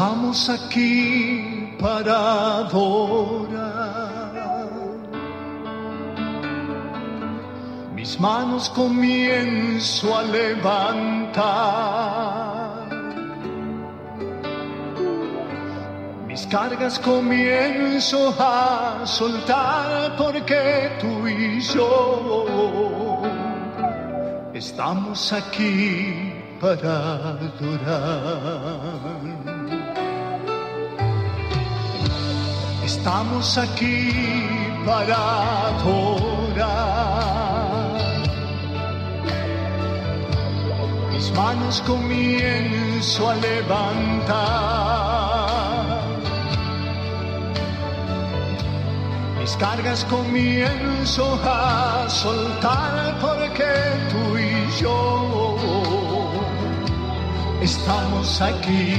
Estamos aquí para adorar. Mis manos comienzo a levantar. Mis cargas comienzo a soltar porque tú y yo estamos aquí para adorar. Estamos aquí para adorar. Mis manos comienzo a levantar. Mis cargas comienzo a soltar porque tú y yo estamos aquí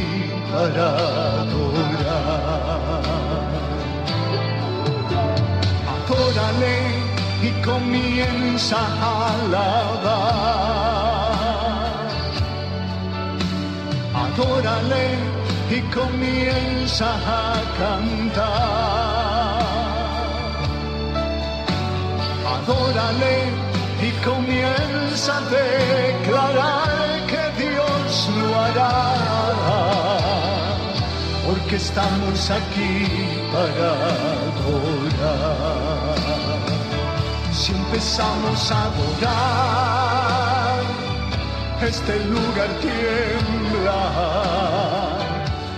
para Adórale y comienza a alabar. Adórale y comienza a cantar. Adórale y comienza a declarar que Dios lo hará. Porque estamos aquí para adorar empezamos a adorar, este lugar tiembla.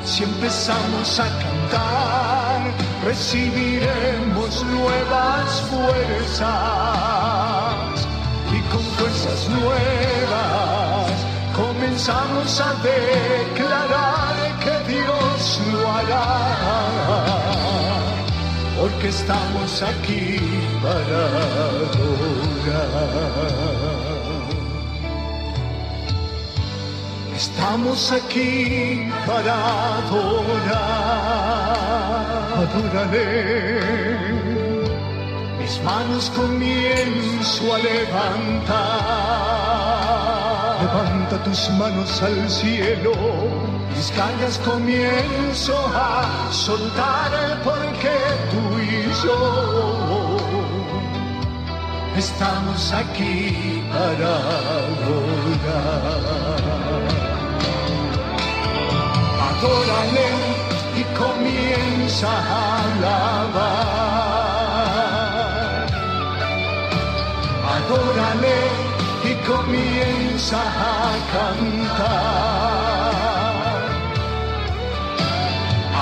Si empezamos a cantar, recibiremos nuevas fuerzas y con fuerzas nuevas comenzamos a declarar que Dios lo hará estamos aquí para adorar. Estamos aquí para adorar. Adoraré. Mis manos comienzo a levantar. Levanta tus manos al cielo. Mis cañas comienzo a soltar porque tú estamos aquí para adorar. Adórale y comienza a alabar. Adórale y comienza a cantar.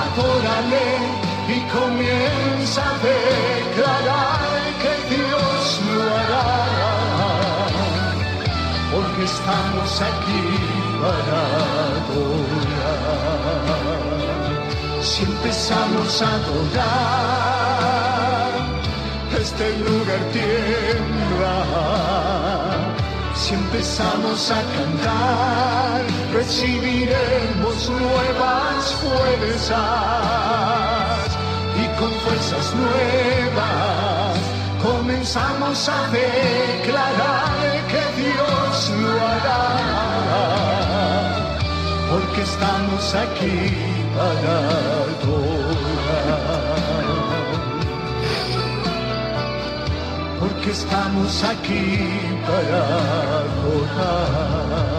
Adórale y comienza a declarar que Dios lo hará, porque estamos aquí para adorar. Si empezamos a adorar, este lugar tiembla. Si empezamos a cantar, recibiremos nuevas fuerzas con fuerzas nuevas comenzamos a declarar que Dios lo hará, porque estamos aquí para adorar. Porque estamos aquí para adorar.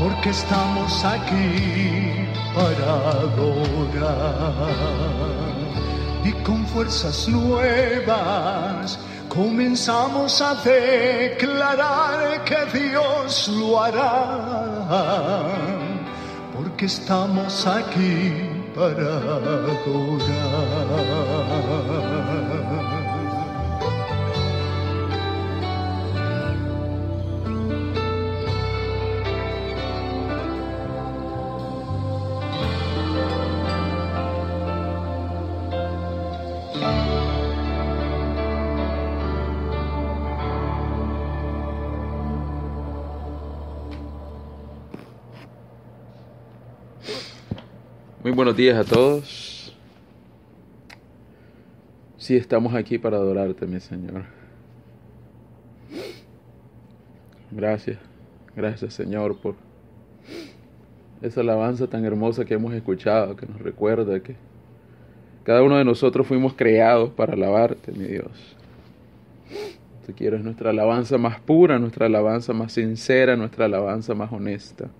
Porque estamos aquí para adorar. Y con fuerzas nuevas comenzamos a declarar que Dios lo hará, porque estamos aquí para adorar. buenos días a todos. Sí, estamos aquí para adorarte, mi Señor. Gracias, gracias, Señor, por esa alabanza tan hermosa que hemos escuchado, que nos recuerda que cada uno de nosotros fuimos creados para alabarte, mi Dios. Tú quieres nuestra alabanza más pura, nuestra alabanza más sincera, nuestra alabanza más honesta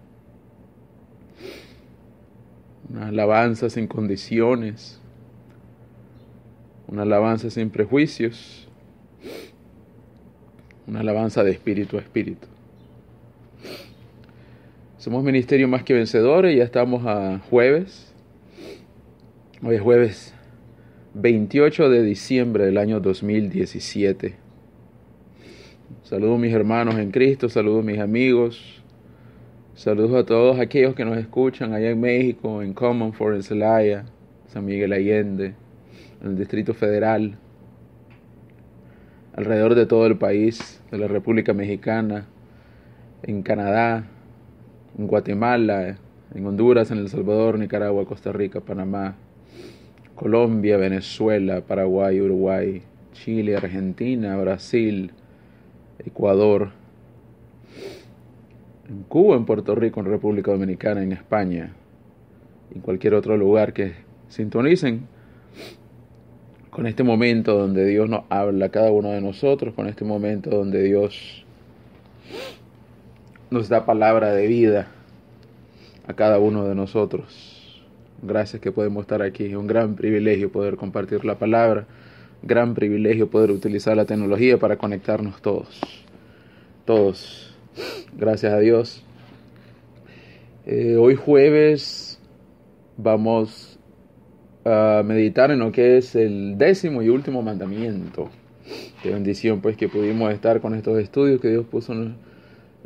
una alabanza sin condiciones, una alabanza sin prejuicios, una alabanza de espíritu a espíritu. Somos Ministerio Más que Vencedores, ya estamos a jueves. Hoy es jueves 28 de diciembre del año 2017. Saludo mis hermanos en Cristo, saludo a mis amigos, Saludos a todos aquellos que nos escuchan allá en México, en Common, en Celaya, San Miguel Allende, en el Distrito Federal, alrededor de todo el país, de la República Mexicana, en Canadá, en Guatemala, en Honduras, en El Salvador, Nicaragua, Costa Rica, Panamá, Colombia, Venezuela, Paraguay, Uruguay, Chile, Argentina, Brasil, Ecuador, en Cuba, en Puerto Rico, en República Dominicana, en España, en cualquier otro lugar que sintonicen con este momento donde Dios nos habla a cada uno de nosotros, con este momento donde Dios nos da palabra de vida a cada uno de nosotros. Gracias que podemos estar aquí, es un gran privilegio poder compartir la palabra, gran privilegio poder utilizar la tecnología para conectarnos todos, todos Gracias a Dios. Eh, hoy jueves vamos a meditar en lo que es el décimo y último mandamiento. Qué bendición pues que pudimos estar con estos estudios que Dios puso en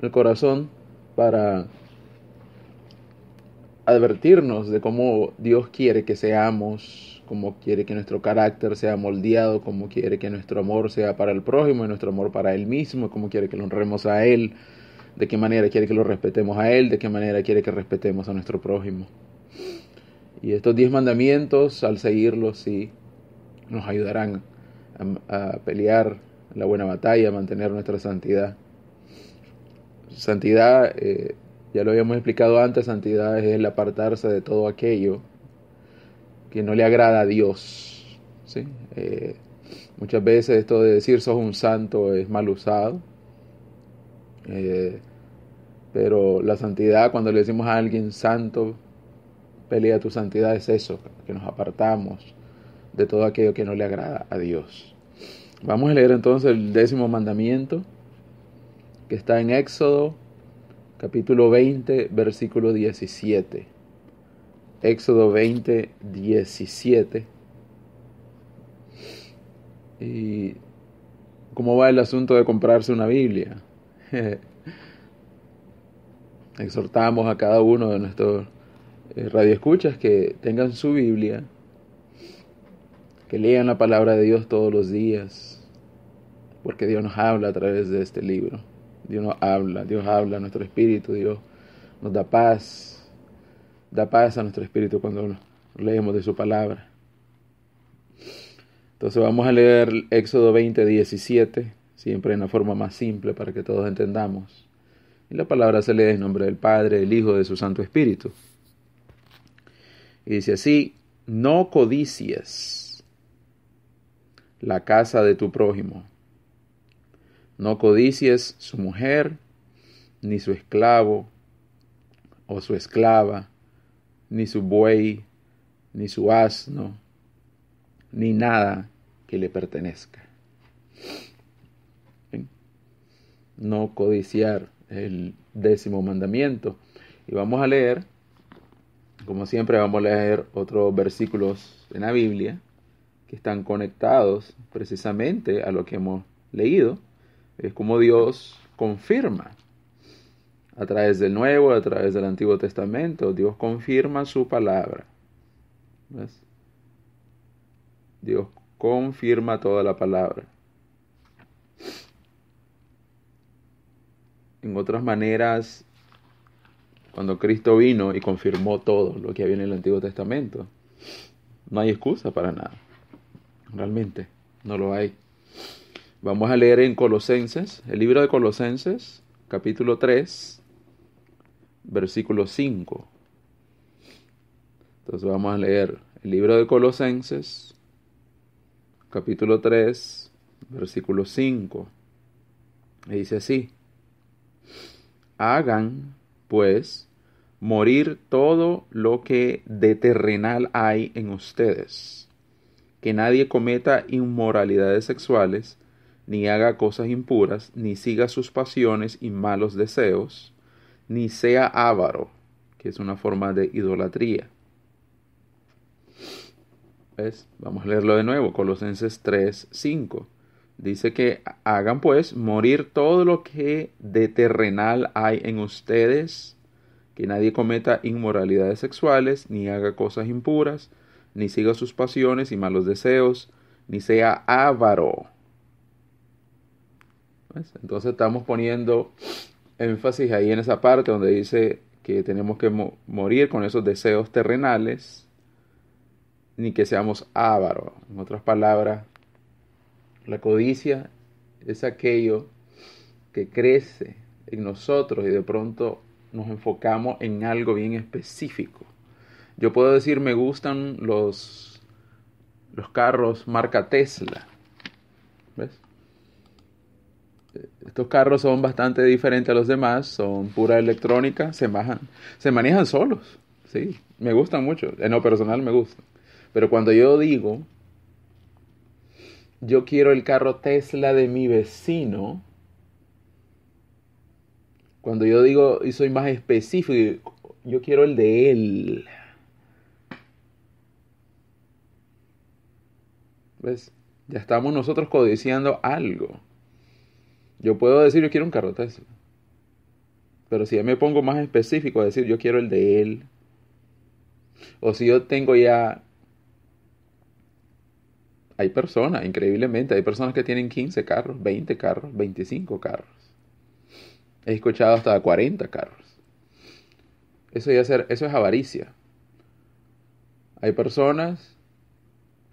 el, corazón para advertirnos de cómo Dios quiere que seamos, cómo quiere que nuestro carácter sea moldeado, cómo quiere que nuestro amor sea para el prójimo y nuestro amor para Él mismo, cómo quiere que lo honremos a Él, de qué manera quiere que lo respetemos a Él, de qué manera quiere que respetemos a nuestro prójimo. Y estos diez mandamientos, al seguirlos, sí, nos ayudarán a, pelear la buena batalla, a mantener nuestra santidad. Santidad, eh, ya lo habíamos explicado antes, santidad es el apartarse de todo aquello que no le agrada a Dios. Eh, muchas veces esto de decir sos un santo es mal usado eh, pero la santidad, cuando le decimos a alguien santo, pelea tu santidad, es eso, que nos apartamos de todo aquello que no le agrada a Dios. Vamos a leer entonces el décimo mandamiento que está en Éxodo capítulo 20 versículo 17. Éxodo 20 17. Y cómo va el asunto de comprarse una Biblia. exhortamos a cada uno de nuestros eh, radioescuchas que tengan su Biblia, que lean la palabra de Dios todos los días, porque Dios nos habla a través de este libro. Dios nos habla, Dios habla a nuestro espíritu, Dios nos da paz, da paz a nuestro espíritu cuando leemos de su palabra. Entonces vamos a leer Éxodo 20, 17 siempre en la forma más simple para que todos entendamos. Y la palabra se lee en nombre del Padre, del Hijo, de su Santo Espíritu. Y dice así, no codicies la casa de tu prójimo, no codicies su mujer, ni su esclavo, o su esclava, ni su buey, ni su asno, ni nada que le pertenezca no codiciar, el décimo mandamiento. Y vamos a leer, como siempre, vamos a leer otros versículos en la Biblia que están conectados precisamente a lo que hemos leído. Es como Dios confirma a través del Nuevo, a través del Antiguo Testamento. Dios confirma su palabra. Dios confirma toda la palabra. en otras maneras, cuando Cristo vino y confirmó todo lo que había en el Antiguo Testamento, no hay excusa para nada. Realmente, no lo hay. Vamos a leer en Colosenses, el libro de Colosenses, capítulo 3, versículo 5. Entonces vamos a leer el libro de Colosenses, capítulo 3, versículo 5. Y dice así. Hagan, pues, morir todo lo que de terrenal hay en ustedes. Que nadie cometa inmoralidades sexuales, ni haga cosas impuras, ni siga sus pasiones y malos deseos, ni sea avaro, que es una forma de idolatría. Vamos a leerlo de nuevo, Colosenses 3, 5 Dice que hagan pues morir todo lo que de terrenal hay en ustedes, que nadie cometa inmoralidades sexuales, ni haga cosas impuras, ni siga sus pasiones y malos deseos, ni sea avaro. Pues, entonces estamos poniendo énfasis ahí en esa parte donde dice que tenemos que morir con esos deseos terrenales, ni que seamos ávaros. En otras palabras, la codicia es aquello que crece en nosotros y de pronto nos enfocamos en algo bien específico. Yo puedo decir me gustan los, los carros marca Tesla. ¿Ves? Estos carros son bastante diferentes a los demás, son pura electrónica, se, bajan, se manejan solos. Sí, me gustan mucho. En lo personal me gustan. Pero cuando yo digo yo quiero el carro Tesla de mi vecino, cuando yo digo y soy más específico, yo quiero el de él. ¿Ves? Ya estamos nosotros codiciando algo. Yo puedo decir, yo quiero un carro Tesla. Pero si ya me pongo más específico a decir, yo quiero el de él. O si yo tengo ya hay personas, increíblemente, hay personas que tienen 15 carros, 20 carros, 25 carros. He escuchado hasta 40 carros. Eso, ya ser, eso es avaricia. Hay personas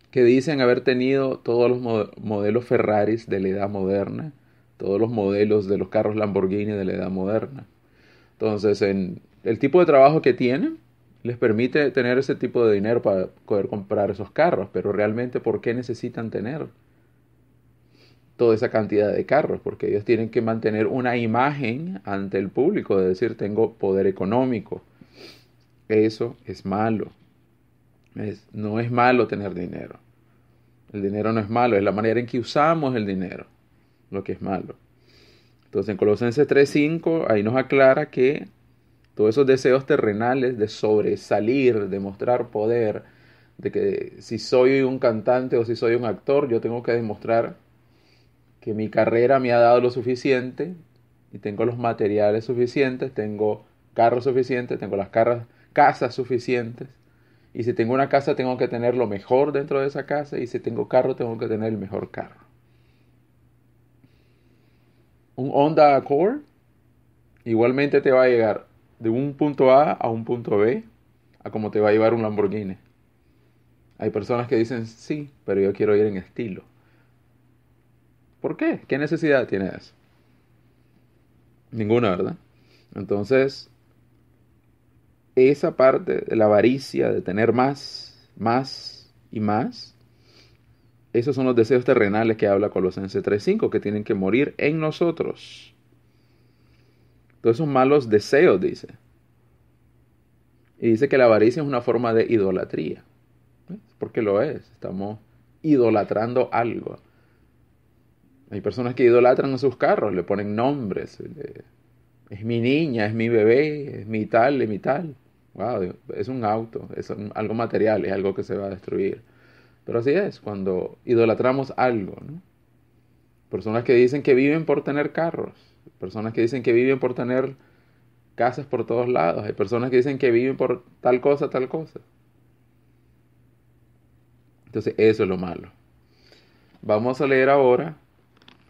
que dicen haber tenido todos los modelos Ferraris de la edad moderna, todos los modelos de los carros Lamborghini de la edad moderna. Entonces, en el tipo de trabajo que tienen, les permite tener ese tipo de dinero para poder comprar esos carros, pero realmente ¿por qué necesitan tener toda esa cantidad de carros? Porque ellos tienen que mantener una imagen ante el público de decir tengo poder económico. Eso es malo. no es malo tener dinero. El dinero no es malo, es la manera en que usamos el dinero lo que es malo. Entonces en Colosenses 3.5 ahí nos aclara que todos esos deseos terrenales de sobresalir, de mostrar poder, de que si soy un cantante o si soy un actor, yo tengo que demostrar que mi carrera me ha dado lo suficiente y tengo los materiales suficientes, tengo carros suficientes, tengo las casas suficientes. Y si tengo una casa, tengo que tener lo mejor dentro de esa casa. Y si tengo carro, tengo que tener el mejor carro. Un Honda Accord igualmente te va a llegar de un punto A a un punto B, a cómo te va a llevar un Lamborghini. Hay personas que dicen, sí, pero yo quiero ir en estilo. ¿Por qué? ¿Qué necesidad tiene eso? Ninguna, ¿verdad? Entonces, esa parte de la avaricia, de tener más, más y más, esos son los deseos terrenales que habla Colosense 3.5, que tienen que morir en nosotros. Todos esos malos deseos, dice. Y dice que la avaricia es una forma de idolatría. Porque lo es. Estamos idolatrando algo. Hay personas que idolatran a sus carros, le ponen nombres. es mi niña, es mi bebé, es mi tal, y mi tal. Wow, es un auto, es algo material, es algo que se va a destruir. Pero así es, cuando idolatramos algo. Personas que dicen que viven por tener carros personas que dicen que viven por tener casas por todos lados, hay personas que dicen que viven por tal cosa, tal cosa. Entonces, eso es lo malo. Vamos a leer ahora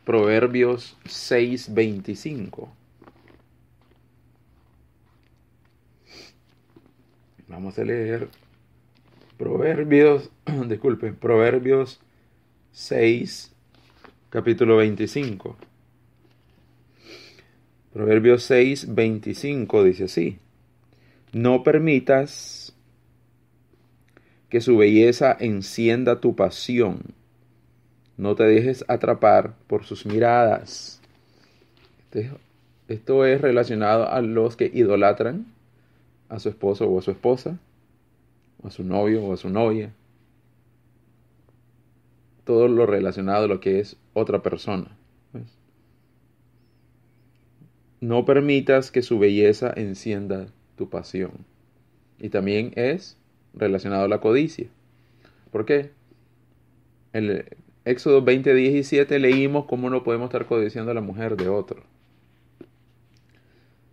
Proverbios 6:25. Vamos a leer Proverbios, disculpen, Proverbios 6, capítulo 25. Proverbios 6, 25 dice así, no permitas que su belleza encienda tu pasión, no te dejes atrapar por sus miradas. Este esto es relacionado a los que idolatran a su esposo o a su esposa, o a su novio o a su novia. Todo lo relacionado a lo que es otra persona. No permitas que su belleza encienda tu pasión. Y también es relacionado a la codicia. ¿Por qué? El Éxodo 20.17 leímos cómo no podemos estar codiciando a la mujer de otro.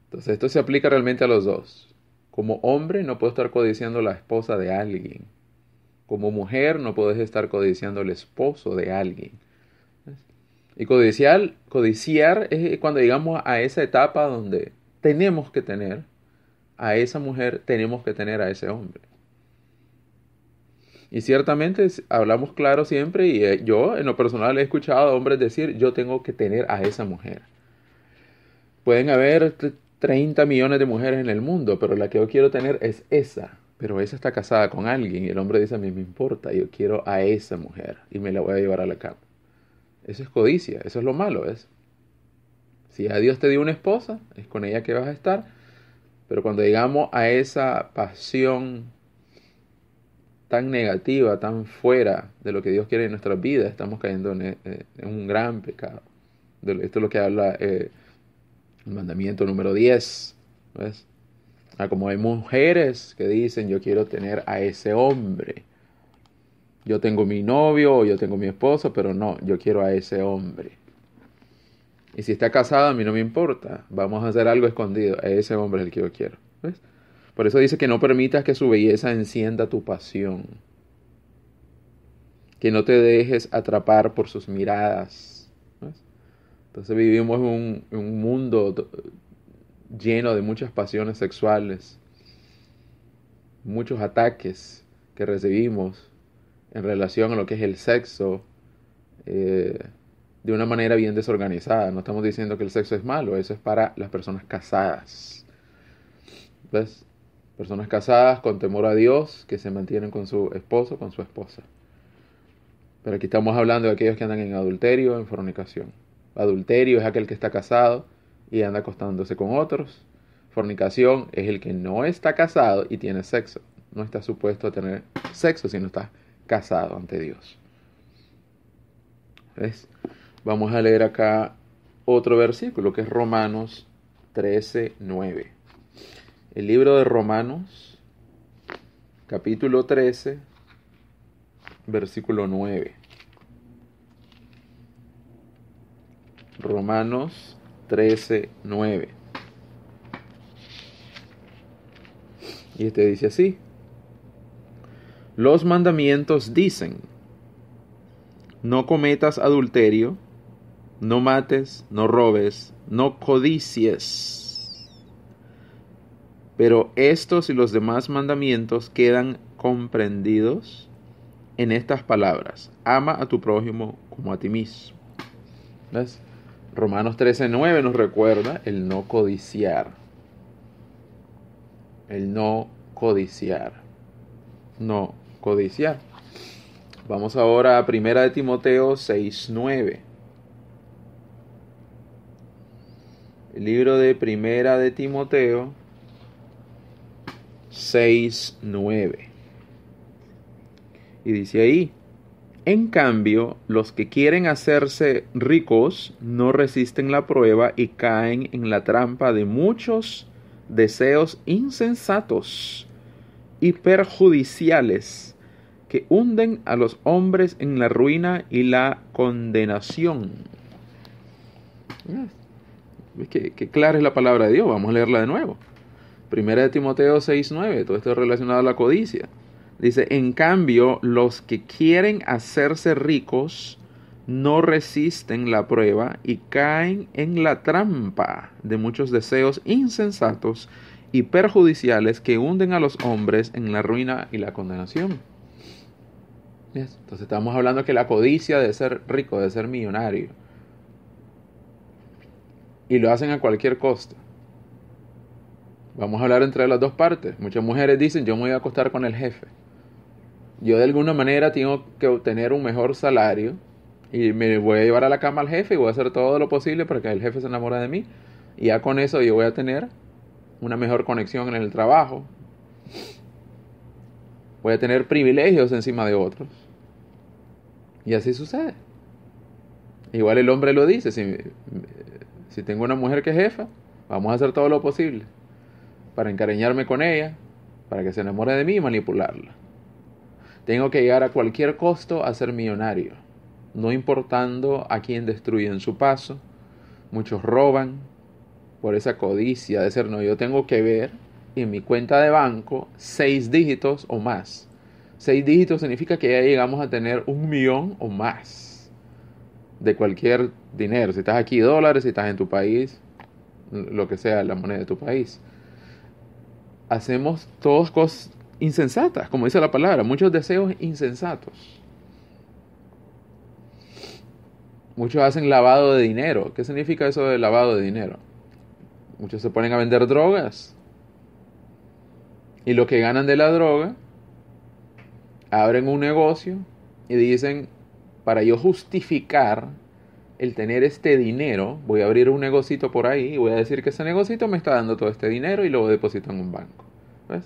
Entonces esto se aplica realmente a los dos. Como hombre no puedo estar codiciando a la esposa de alguien. Como mujer no puedes estar codiciando al esposo de alguien. Y codiciar, codiciar es cuando llegamos a esa etapa donde tenemos que tener a esa mujer, tenemos que tener a ese hombre. Y ciertamente hablamos claro siempre y eh, yo en lo personal he escuchado a hombres decir, yo tengo que tener a esa mujer. Pueden haber 30 millones de mujeres en el mundo, pero la que yo quiero tener es esa. Pero esa está casada con alguien y el hombre dice, a mí me importa, yo quiero a esa mujer y me la voy a llevar a la cama. Eso es codicia, eso es lo malo, Si a Dios te dio una esposa, es con ella que vas a estar. Pero cuando llegamos a esa pasión tan negativa, tan fuera de lo que Dios quiere en nuestras vidas, estamos cayendo en, eh, un gran pecado. Esto es lo que habla eh, el mandamiento número 10. ¿ves? Ah, como hay mujeres que dicen, yo quiero tener a ese hombre yo tengo mi novio yo tengo mi esposo, pero no, yo quiero a ese hombre. Y si está casado, a mí no me importa. Vamos a hacer algo escondido. A ese hombre es el que yo quiero. Por eso dice que no permitas que su belleza encienda tu pasión. Que no te dejes atrapar por sus miradas. Entonces vivimos en un mundo lleno de muchas pasiones sexuales. Muchos ataques que recibimos en relación a lo que es el sexo eh, de una manera bien desorganizada. No estamos diciendo que el sexo es malo, eso es para las personas casadas. ¿Ves? Personas casadas con temor a Dios que se mantienen con su esposo, con su esposa. Pero aquí estamos hablando de aquellos que andan en adulterio, en fornicación. Adulterio es aquel que está casado y anda acostándose con otros. Fornicación es el que no está casado y tiene sexo. No está supuesto a tener sexo, si no está casado ante Dios. Vamos a leer acá otro versículo que es Romanos 13, 9. El libro de Romanos, capítulo 13, versículo 9. Romanos 13, 9. Y este dice así. Los mandamientos dicen, no cometas adulterio, no mates, no robes, no codicies. Pero estos y los demás mandamientos quedan comprendidos en estas palabras. Ama a tu prójimo como a ti mismo. Romanos 13:9 nos recuerda el no codiciar. El no codiciar. No Vamos ahora a Primera de Timoteo 6.9. El libro de Primera de Timoteo 6.9. Y dice ahí, en cambio, los que quieren hacerse ricos no resisten la prueba y caen en la trampa de muchos deseos insensatos y perjudiciales que hunden a los hombres en la ruina y la condenación. ¿Ves que, clara es la palabra de Dios? Vamos a leerla de nuevo. Primera de Timoteo 6.9, todo esto relacionado a la codicia. Dice, en cambio, los que quieren hacerse ricos no resisten la prueba y caen en la trampa de muchos deseos insensatos y perjudiciales que hunden a los hombres en la ruina y la condenación. Entonces estamos hablando que la codicia de ser rico, de ser millonario, y lo hacen a cualquier costo. Vamos a hablar entre las dos partes. Muchas mujeres dicen, yo me voy a acostar con el jefe. Yo de alguna manera tengo que obtener un mejor salario y me voy a llevar a la cama al jefe y voy a hacer todo lo posible para que el jefe se enamore de mí. Y ya con eso yo voy a tener una mejor conexión en el trabajo. Voy a tener privilegios encima de otros. Y así sucede. Igual el hombre lo dice, si, tengo una mujer que es jefa, vamos a hacer todo lo posible para encariñarme con ella, para que se enamore de mí y manipularla. Tengo que llegar a cualquier costo a ser millonario, no importando a quién destruyen su paso. Muchos roban por esa codicia de ser no. Yo tengo que ver en mi cuenta de banco seis dígitos o más Seis dígitos significa que ya llegamos a tener un millón o más de cualquier dinero. Si estás aquí, dólares, si estás en tu país, lo que sea la moneda de tu país. Hacemos todas cosas insensatas, como dice la palabra, muchos deseos insensatos. Muchos hacen lavado de dinero. ¿Qué significa eso de lavado de dinero? Muchos se ponen a vender drogas. Y lo que ganan de la droga abren un negocio y dicen, para yo justificar el tener este dinero, voy a abrir un negocito por ahí y voy a decir que ese negocito me está dando todo este dinero y lo deposito en un banco. ¿Ves?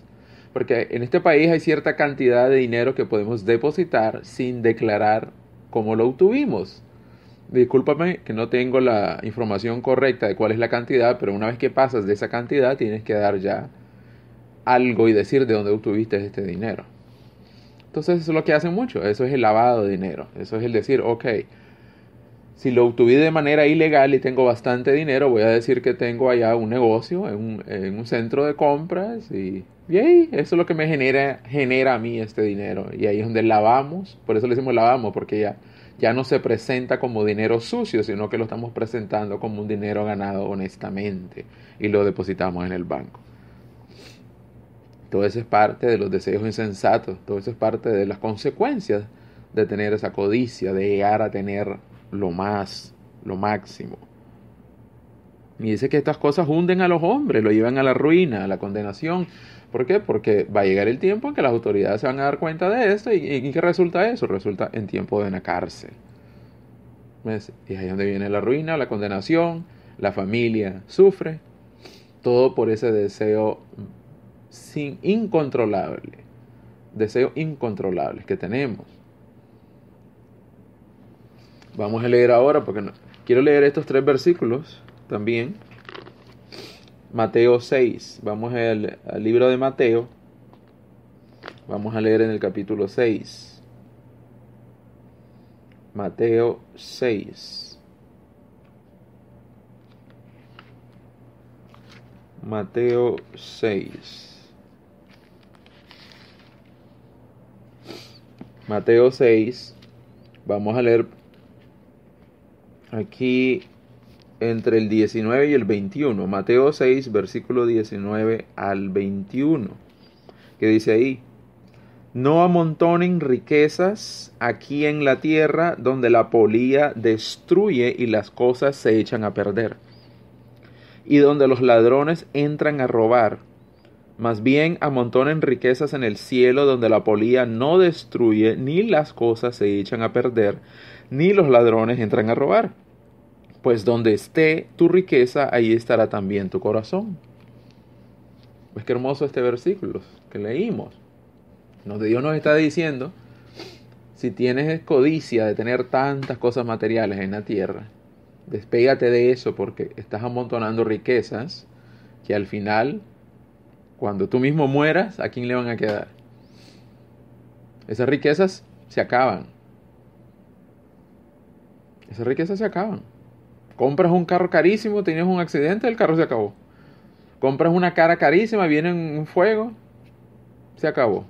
Porque en este país hay cierta cantidad de dinero que podemos depositar sin declarar cómo lo obtuvimos. Discúlpame que no tengo la información correcta de cuál es la cantidad, pero una vez que pasas de esa cantidad tienes que dar ya algo y decir de dónde obtuviste este dinero. Entonces eso es lo que hacen mucho, eso es el lavado de dinero, eso es el decir, ok, si lo obtuve de manera ilegal y tengo bastante dinero, voy a decir que tengo allá un negocio, en un, centro de compras y, eso es lo que me genera, genera a mí este dinero. Y ahí es donde lavamos, por eso le decimos lavamos, porque ya, ya no se presenta como dinero sucio, sino que lo estamos presentando como un dinero ganado honestamente y lo depositamos en el banco. Todo eso es parte de los deseos insensatos, todo eso es parte de las consecuencias de tener esa codicia, de llegar a tener lo más, lo máximo. Y dice que estas cosas hunden a los hombres, lo llevan a la ruina, a la condenación. ¿Por qué? Porque va a llegar el tiempo en que las autoridades se van a dar cuenta de esto y, ¿qué resulta eso? Resulta en tiempo de una cárcel. ¿Ves? Y ahí es donde viene la ruina, la condenación, la familia sufre, todo por ese deseo sin incontrolable, deseos incontrolables que tenemos. Vamos a leer ahora porque quiero leer estos tres versículos también. Mateo 6, vamos al libro de Mateo, vamos a leer en el capítulo 6. Mateo 6. Mateo 6. Mateo 6. Vamos a leer aquí entre el 19 y el 21. Mateo 6, versículo 19 al 21. Que dice ahí. No amontonen riquezas aquí en la tierra donde la polía destruye y las cosas se echan a perder. Y donde los ladrones entran a robar más bien amontonen riquezas en el cielo donde la polía no destruye, ni las cosas se echan a perder, ni los ladrones entran a robar. Pues donde esté tu riqueza, ahí estará también tu corazón. Pues qué hermoso este versículo que leímos. Donde Dios nos está diciendo, si tienes codicia de tener tantas cosas materiales en la tierra, despégate de eso porque estás amontonando riquezas que al final cuando tú mismo mueras, ¿a quién le van a quedar? Esas riquezas se acaban. Esas riquezas se acaban. Compras un carro carísimo, tienes un accidente, el carro se acabó. Compras una cara carísima, viene un fuego, se acabó.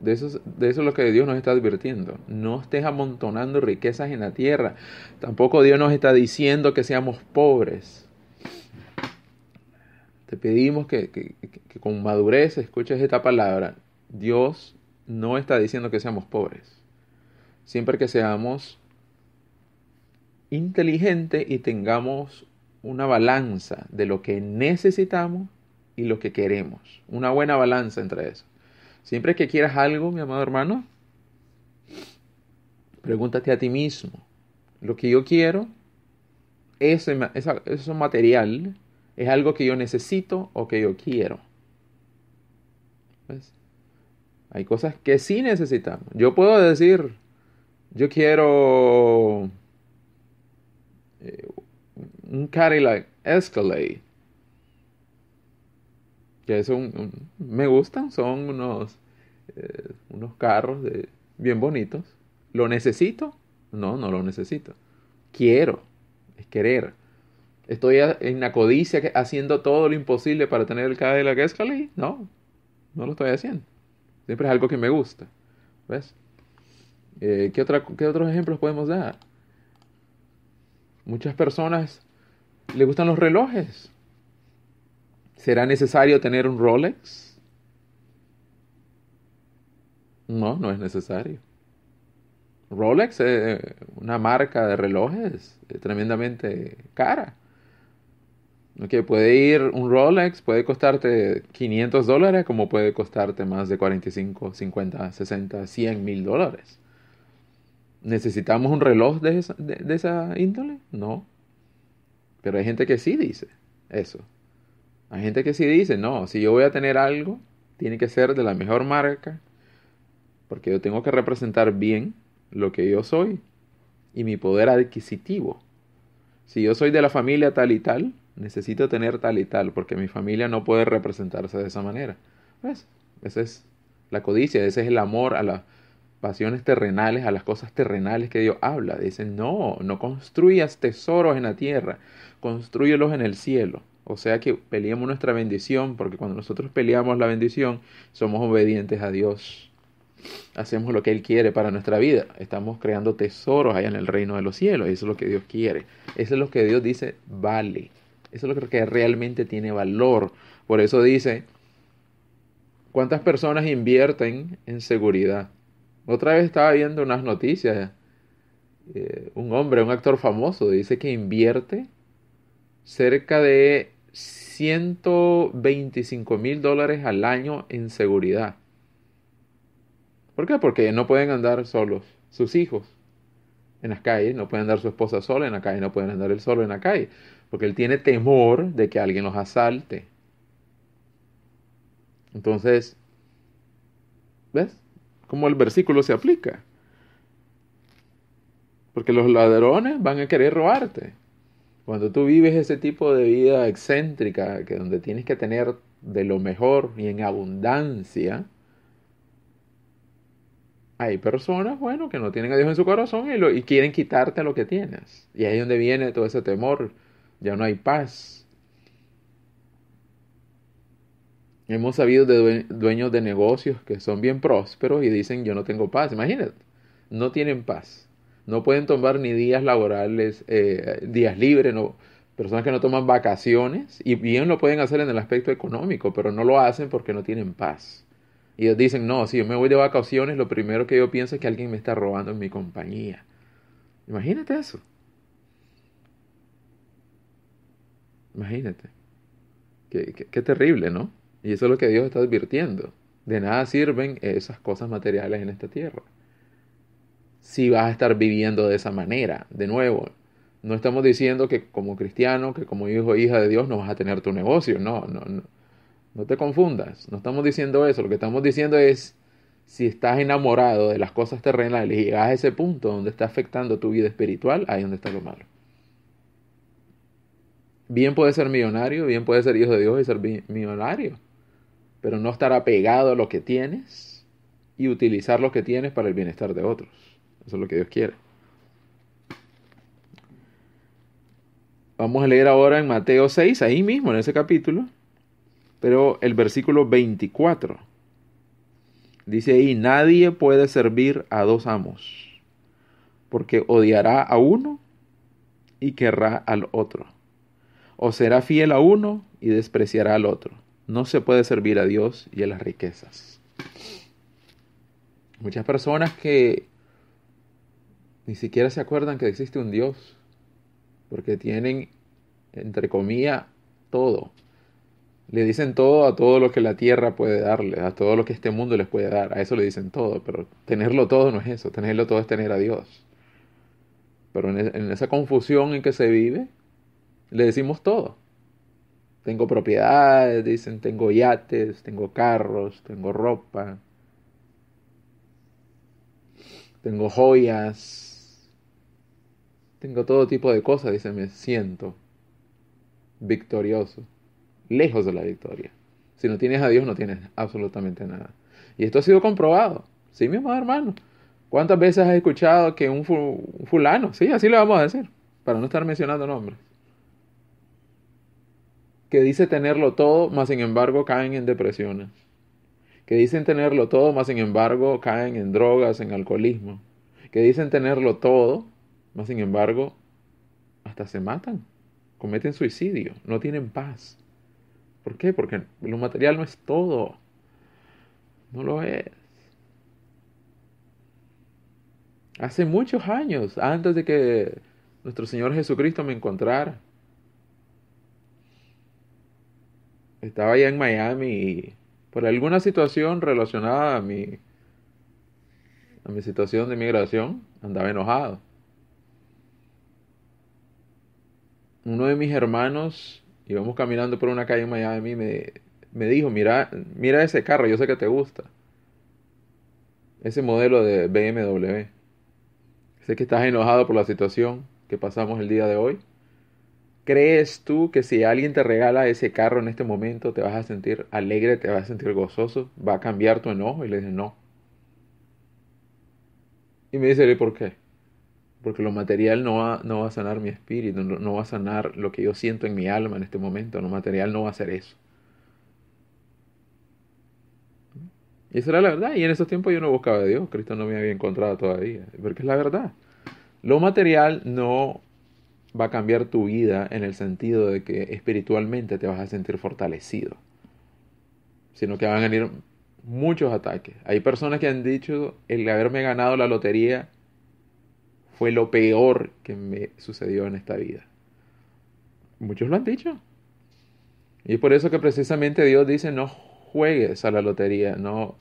De eso, de eso, es lo que Dios nos está advirtiendo. No estés amontonando riquezas en la tierra. Tampoco Dios nos está diciendo que seamos pobres te pedimos que, con madurez escuches esta palabra. Dios no está diciendo que seamos pobres. Siempre que seamos inteligentes y tengamos una balanza de lo que necesitamos y lo que queremos. Una buena balanza entre eso. Siempre que quieras algo, mi amado hermano, pregúntate a ti mismo. Lo que yo quiero, eso es material, es algo que yo necesito o que yo quiero. Hay cosas que sí necesitamos. Yo puedo decir, yo quiero eh, un Cadillac Escalade. Que es me gustan, son unos, eh, unos carros de, bien bonitos. ¿Lo necesito? No, no lo necesito. Quiero, es querer. Estoy en la codicia haciendo todo lo imposible para tener el la Escalade. No, no lo estoy haciendo. Siempre es algo que me gusta. ¿Ves? Eh, ¿qué, ¿Qué otros ejemplos podemos dar? Muchas personas le gustan los relojes. ¿Será necesario tener un Rolex? No, no es necesario. Rolex es eh, una marca de relojes tremendamente cara. Okay, puede ir un Rolex, puede costarte 500 dólares, como puede costarte más de 45, 50, 60, 100 mil dólares. ¿Necesitamos un reloj de esa índole? No. Pero hay gente que sí dice eso. Hay gente que sí dice, no, si yo voy a tener algo, tiene que ser de la mejor marca, porque yo tengo que representar bien lo que yo soy y mi poder adquisitivo. Si yo soy de la familia tal y tal, necesito tener tal y tal, porque mi familia no puede representarse de esa manera. Esa es la codicia, ese es el amor a las pasiones terrenales, a las cosas terrenales que Dios habla. Dice, no, no construyas tesoros en la tierra, construyelos en el cielo. O sea que peleemos nuestra bendición, porque cuando nosotros peleamos la bendición, somos obedientes a Dios. Hacemos lo que Él quiere para nuestra vida. Estamos creando tesoros allá en el reino de los cielos. Eso es lo que Dios quiere. Eso es lo que Dios dice, vale. Eso es lo que realmente tiene valor. Por eso dice, ¿cuántas personas invierten en seguridad? Otra vez estaba viendo unas noticias. Eh, un hombre, un actor famoso, dice que invierte cerca de 125 mil dólares al año en seguridad. ¿Por qué? Porque no pueden andar solos sus hijos en las calles, no pueden andar su esposa sola en la calle, no pueden andar él solo en la calle porque él tiene temor de que alguien los asalte. Entonces, ¿ves? Cómo el versículo se aplica. Porque los ladrones van a querer robarte. Cuando tú vives ese tipo de vida excéntrica, que donde tienes que tener de lo mejor y en abundancia, hay personas, bueno, que no tienen a Dios en su corazón y, y, quieren quitarte lo que tienes. Y ahí es donde viene todo ese temor ya no hay paz. Hemos sabido de dueños de negocios que son bien prósperos y dicen yo no tengo paz. Imagínate, no tienen paz. No pueden tomar ni días laborales, eh, días libres, no, personas que no toman vacaciones y bien lo pueden hacer en el aspecto económico, pero no lo hacen porque no tienen paz. Y dicen, no, si yo me voy de vacaciones, lo primero que yo pienso es que alguien me está robando en mi compañía. Imagínate eso. Imagínate. Qué, terrible, ¿no? Y eso es lo que Dios está advirtiendo. De nada sirven esas cosas materiales en esta tierra. Si vas a estar viviendo de esa manera, de nuevo, no estamos diciendo que como cristiano, que como hijo o hija de Dios no vas a tener tu negocio, no, no, no. No te confundas, no estamos diciendo eso, lo que estamos diciendo es si estás enamorado de las cosas terrenales y llegas a ese punto donde está afectando tu vida espiritual, ahí es donde está lo malo. Bien puede ser millonario, bien puede ser hijo de Dios y ser millonario, pero no estar apegado a lo que tienes y utilizar lo que tienes para el bienestar de otros. Eso es lo que Dios quiere. Vamos a leer ahora en Mateo 6, ahí mismo, en ese capítulo, pero el versículo 24. Dice ahí, nadie puede servir a dos amos, porque odiará a uno y querrá al otro o será fiel a uno y despreciará al otro. No se puede servir a Dios y a las riquezas. Muchas personas que ni siquiera se acuerdan que existe un Dios, porque tienen, entre comillas, todo. Le dicen todo a todo lo que la tierra puede darle, a todo lo que este mundo les puede dar. A eso le dicen todo, pero tenerlo todo no es eso. Tenerlo todo es tener a Dios. Pero en, esa confusión en que se vive, le decimos todo. Tengo propiedades, dicen, tengo yates, tengo carros, tengo ropa, tengo joyas, tengo todo tipo de cosas, dice, me siento victorioso, lejos de la victoria. Si no tienes a Dios, no tienes absolutamente nada. Y esto ha sido comprobado, sí, mis hermano. ¿Cuántas veces has escuchado que un fulano, sí, así le vamos a decir, para no estar mencionando nombres? que dice tenerlo todo, mas sin embargo caen en depresiones, que dicen tenerlo todo, mas sin embargo caen en drogas, en alcoholismo, que dicen tenerlo todo, mas sin embargo hasta se matan, cometen suicidio, no tienen paz. ¿Por qué? Porque lo material no es todo, no lo es. Hace muchos años, antes de que nuestro Señor Jesucristo me encontrara, estaba allá en Miami y por alguna situación relacionada a mi, a mi situación de migración, andaba enojado. Uno de mis hermanos, íbamos caminando por una calle en Miami, me, me dijo, mira, mira ese carro, yo sé que te gusta. Ese modelo de BMW. Sé que estás enojado por la situación que pasamos el día de hoy. ¿Crees tú que si alguien te regala ese carro en este momento te vas a sentir alegre, te vas a sentir gozoso? ¿Va a cambiar tu enojo? Y le dice, no. Y me dice, ¿por qué? Porque lo material no va, no va a sanar mi espíritu, no, va a sanar lo que yo siento en mi alma en este momento, lo material no va a hacer eso. Y esa era la verdad. Y en esos tiempos yo no buscaba a Dios. Cristo no me había encontrado todavía. Porque es la verdad. Lo material no va a cambiar tu vida en el sentido de que espiritualmente te vas a sentir fortalecido, sino que van a venir muchos ataques. Hay personas que han dicho, el haberme ganado la lotería fue lo peor que me sucedió en esta vida. Muchos lo han dicho. Y por eso que precisamente Dios dice, no juegues a la lotería, no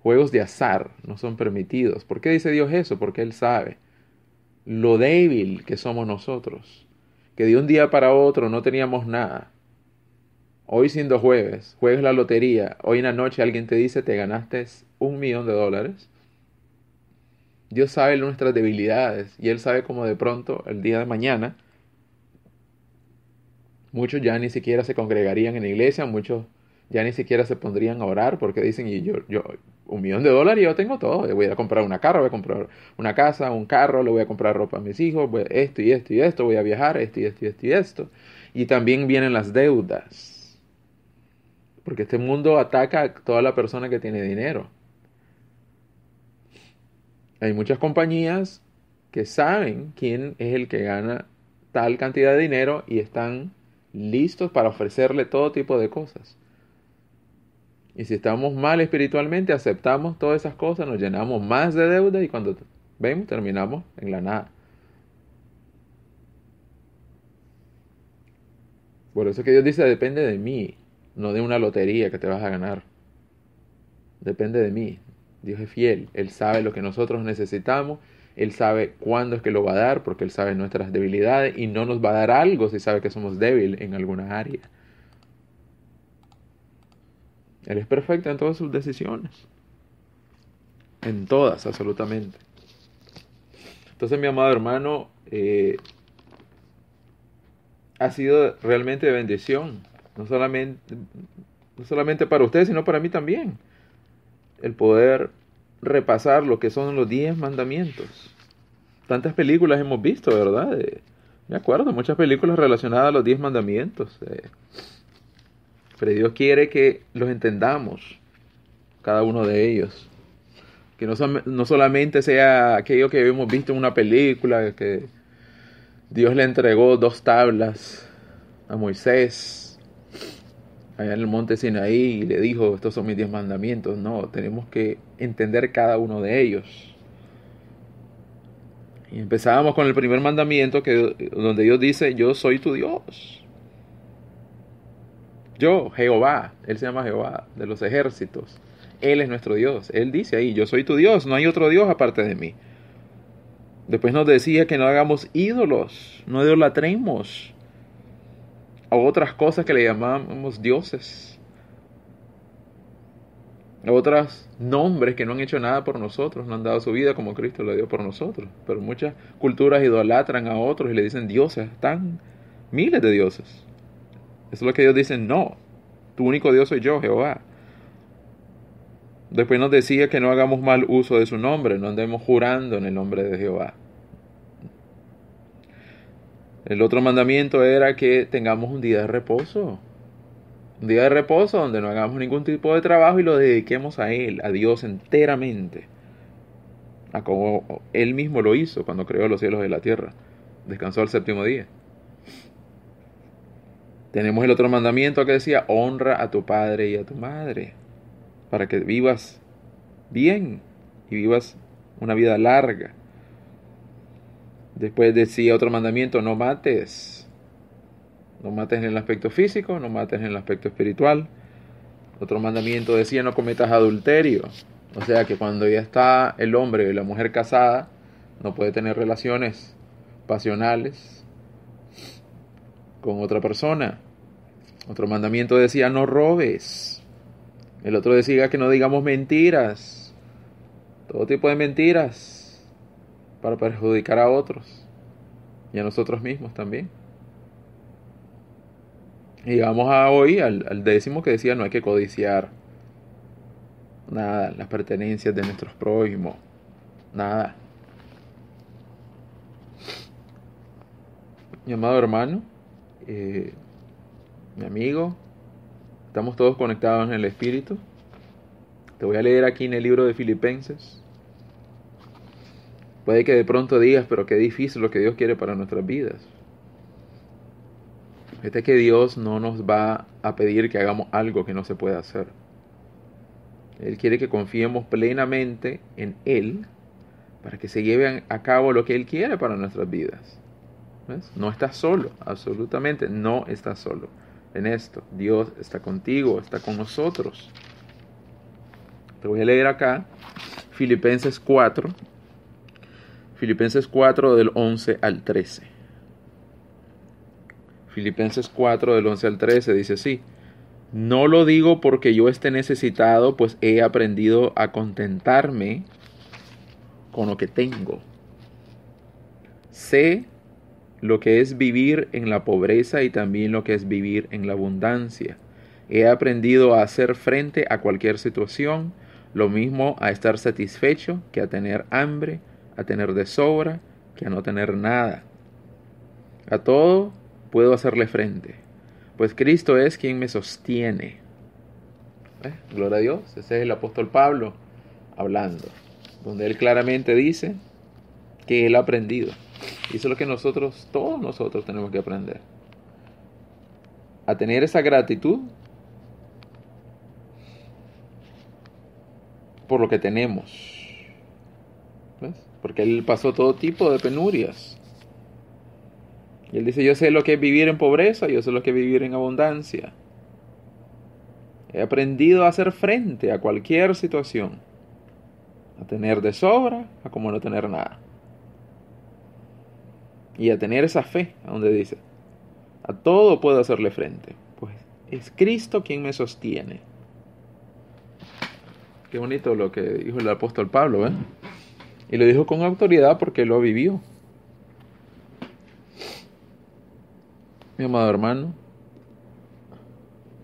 juegos de azar no son permitidos. ¿Por qué dice Dios eso? Porque Él sabe lo débil que somos nosotros, que de un día para otro no teníamos nada. Hoy siendo jueves, jueves la lotería, hoy en la noche alguien te dice te ganaste un millón de dólares. Dios sabe nuestras debilidades y Él sabe cómo de pronto el día de mañana muchos ya ni siquiera se congregarían en la iglesia, muchos ya ni siquiera se pondrían a orar porque dicen, yo, un millón de dólares y yo tengo todo. voy a comprar una carro, voy a comprar una casa, un carro, le voy a comprar ropa a mis hijos, esto y esto y esto, voy a viajar, esto y esto y esto y esto. Y también vienen las deudas. Porque este mundo ataca a toda la persona que tiene dinero. Hay muchas compañías que saben quién es el que gana tal cantidad de dinero y están listos para ofrecerle todo tipo de cosas. Y si estamos mal espiritualmente, aceptamos todas esas cosas, nos llenamos más de deuda y cuando vemos terminamos en la nada. Por eso que Dios dice, depende de mí, no de una lotería que te vas a ganar. Depende de mí. Dios es fiel, Él sabe lo que nosotros necesitamos, Él sabe cuándo es que lo va a dar, porque Él sabe nuestras debilidades y no nos va a dar algo si sabe que somos débiles en alguna área. Él es perfecto en todas sus decisiones. En todas, absolutamente. Entonces, mi amado hermano, eh, ha sido realmente de bendición. No solamente, para usted, sino para mí también. El poder repasar lo que son los diez mandamientos. Tantas películas hemos visto, ¿verdad? Eh, me acuerdo, muchas películas relacionadas a los diez mandamientos. Eh. Pero Dios quiere que los entendamos, cada uno de ellos. Que no, solamente sea aquello que hemos visto en una película, que Dios le entregó dos tablas a Moisés allá en el monte Sinaí y le dijo, estos son mis diez mandamientos. No, tenemos que entender cada uno de ellos. Y empezábamos con el primer mandamiento que, donde Dios dice, yo soy tu Dios. Yo, Jehová, Él se llama Jehová de los ejércitos. Él es nuestro Dios. Él dice ahí, yo soy tu Dios, no hay otro Dios aparte de mí. Después nos decía que no hagamos ídolos, no idolatremos a otras cosas que le llamamos dioses, a otros nombres que no han hecho nada por nosotros, no han dado su vida como Cristo lo dio por nosotros. Pero muchas culturas idolatran a otros y le dicen dioses, están miles de dioses. Eso es lo que Dios dicen, no, tu único Dios soy yo, Jehová. Después nos decía que no hagamos mal uso de su nombre, no andemos jurando en el nombre de Jehová. El otro mandamiento era que tengamos un día de reposo. Un día de reposo donde no hagamos ningún tipo de trabajo y lo dediquemos a Él, a Dios enteramente. A como Él mismo lo hizo cuando creó los cielos y la tierra. Descansó el séptimo día. Tenemos el otro mandamiento que decía, honra a tu padre y a tu madre, para que vivas bien y vivas una vida larga. Después decía otro mandamiento, no mates. No mates en el aspecto físico, no mates en el aspecto espiritual. Otro mandamiento decía, no cometas adulterio. O sea que cuando ya está el hombre y la mujer casada, no puede tener relaciones pasionales con otra persona. Otro mandamiento decía no robes. El otro decía que no digamos mentiras. Todo tipo de mentiras para perjudicar a otros y a nosotros mismos también. Y vamos a hoy al, décimo que decía no hay que codiciar nada, las pertenencias de nuestros prójimos, nada. Mi amado hermano, eh, mi amigo, estamos todos conectados en el Espíritu. Te voy a leer aquí en el libro de Filipenses. Puede que de pronto digas, pero qué difícil lo que Dios quiere para nuestras vidas. Este que Dios no nos va a pedir que hagamos algo que no se pueda hacer. Él quiere que confiemos plenamente en Él para que se lleven a cabo lo que Él quiere para nuestras vidas. No estás solo, absolutamente, no estás solo en esto. Dios está contigo, está con nosotros. Te voy a leer acá Filipenses 4, Filipenses 4 del 11 al 13. Filipenses 4 del 11 al 13 dice así, no lo digo porque yo esté necesitado, pues he aprendido a contentarme con lo que tengo. Sé lo que es vivir en la pobreza y también lo que es vivir en la abundancia. He aprendido a hacer frente a cualquier situación, lo mismo a estar satisfecho que a tener hambre, a tener de sobra, que a no tener nada. A todo puedo hacerle frente, pues Cristo es quien me sostiene. ¿Eh? Gloria a Dios, ese es el apóstol Pablo hablando, donde él claramente dice que él ha aprendido. Y eso es lo que nosotros, todos nosotros tenemos que aprender. A tener esa gratitud por lo que tenemos. Porque él pasó todo tipo de penurias. Y él dice, yo sé lo que es vivir en pobreza, yo sé lo que es vivir en abundancia. He aprendido a hacer frente a cualquier situación. A tener de sobra, a como no tener nada y a tener esa fe, donde dice, a todo puedo hacerle frente, pues es Cristo quien me sostiene. Qué bonito lo que dijo el apóstol Pablo, ¿eh? Y lo dijo con autoridad porque lo vivió. Mi amado hermano,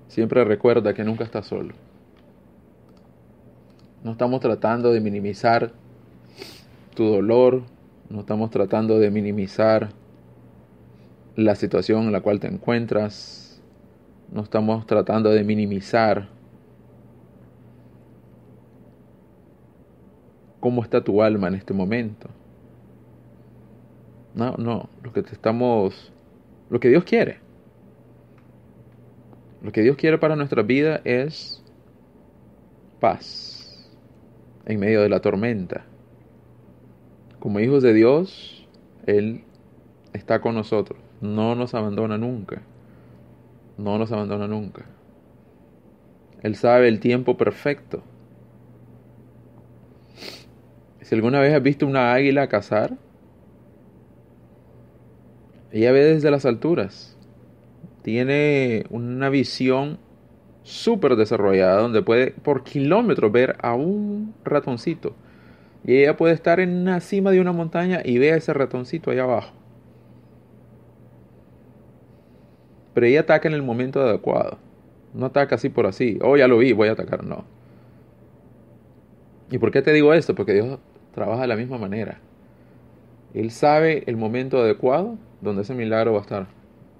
siempre recuerda que nunca estás solo. No estamos tratando de minimizar tu dolor, no estamos tratando de minimizar la situación en la cual te encuentras, no estamos tratando de minimizar cómo está tu alma en este momento. No, no, lo que te estamos, lo que Dios quiere. Lo que Dios quiere para nuestra vida es paz en medio de la tormenta. Como hijos de Dios, Él está con nosotros. No nos abandona nunca. No nos abandona nunca. Él sabe el tiempo perfecto. Si alguna vez has visto una águila cazar, ella ve desde las alturas. Tiene una visión súper desarrollada donde puede por kilómetros ver a un ratoncito y ella puede estar en la cima de una montaña y vea ese ratoncito allá abajo. Pero ella ataca en el momento adecuado. No ataca así por así. Oh, ya lo vi, voy a atacar. No. ¿Y por qué te digo esto? Porque Dios trabaja de la misma manera. Él sabe el momento adecuado donde ese milagro va a estar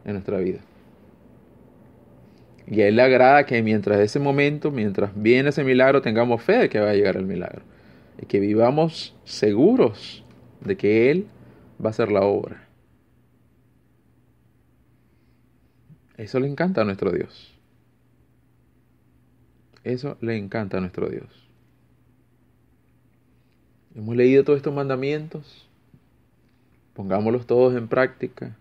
en nuestra vida. Y a Él le agrada que mientras ese momento, mientras viene ese milagro, tengamos fe de que va a llegar el milagro que vivamos seguros de que Él va a hacer la obra. Eso le encanta a nuestro Dios. Eso le encanta a nuestro Dios. Hemos leído todos estos mandamientos. Pongámoslos todos en práctica.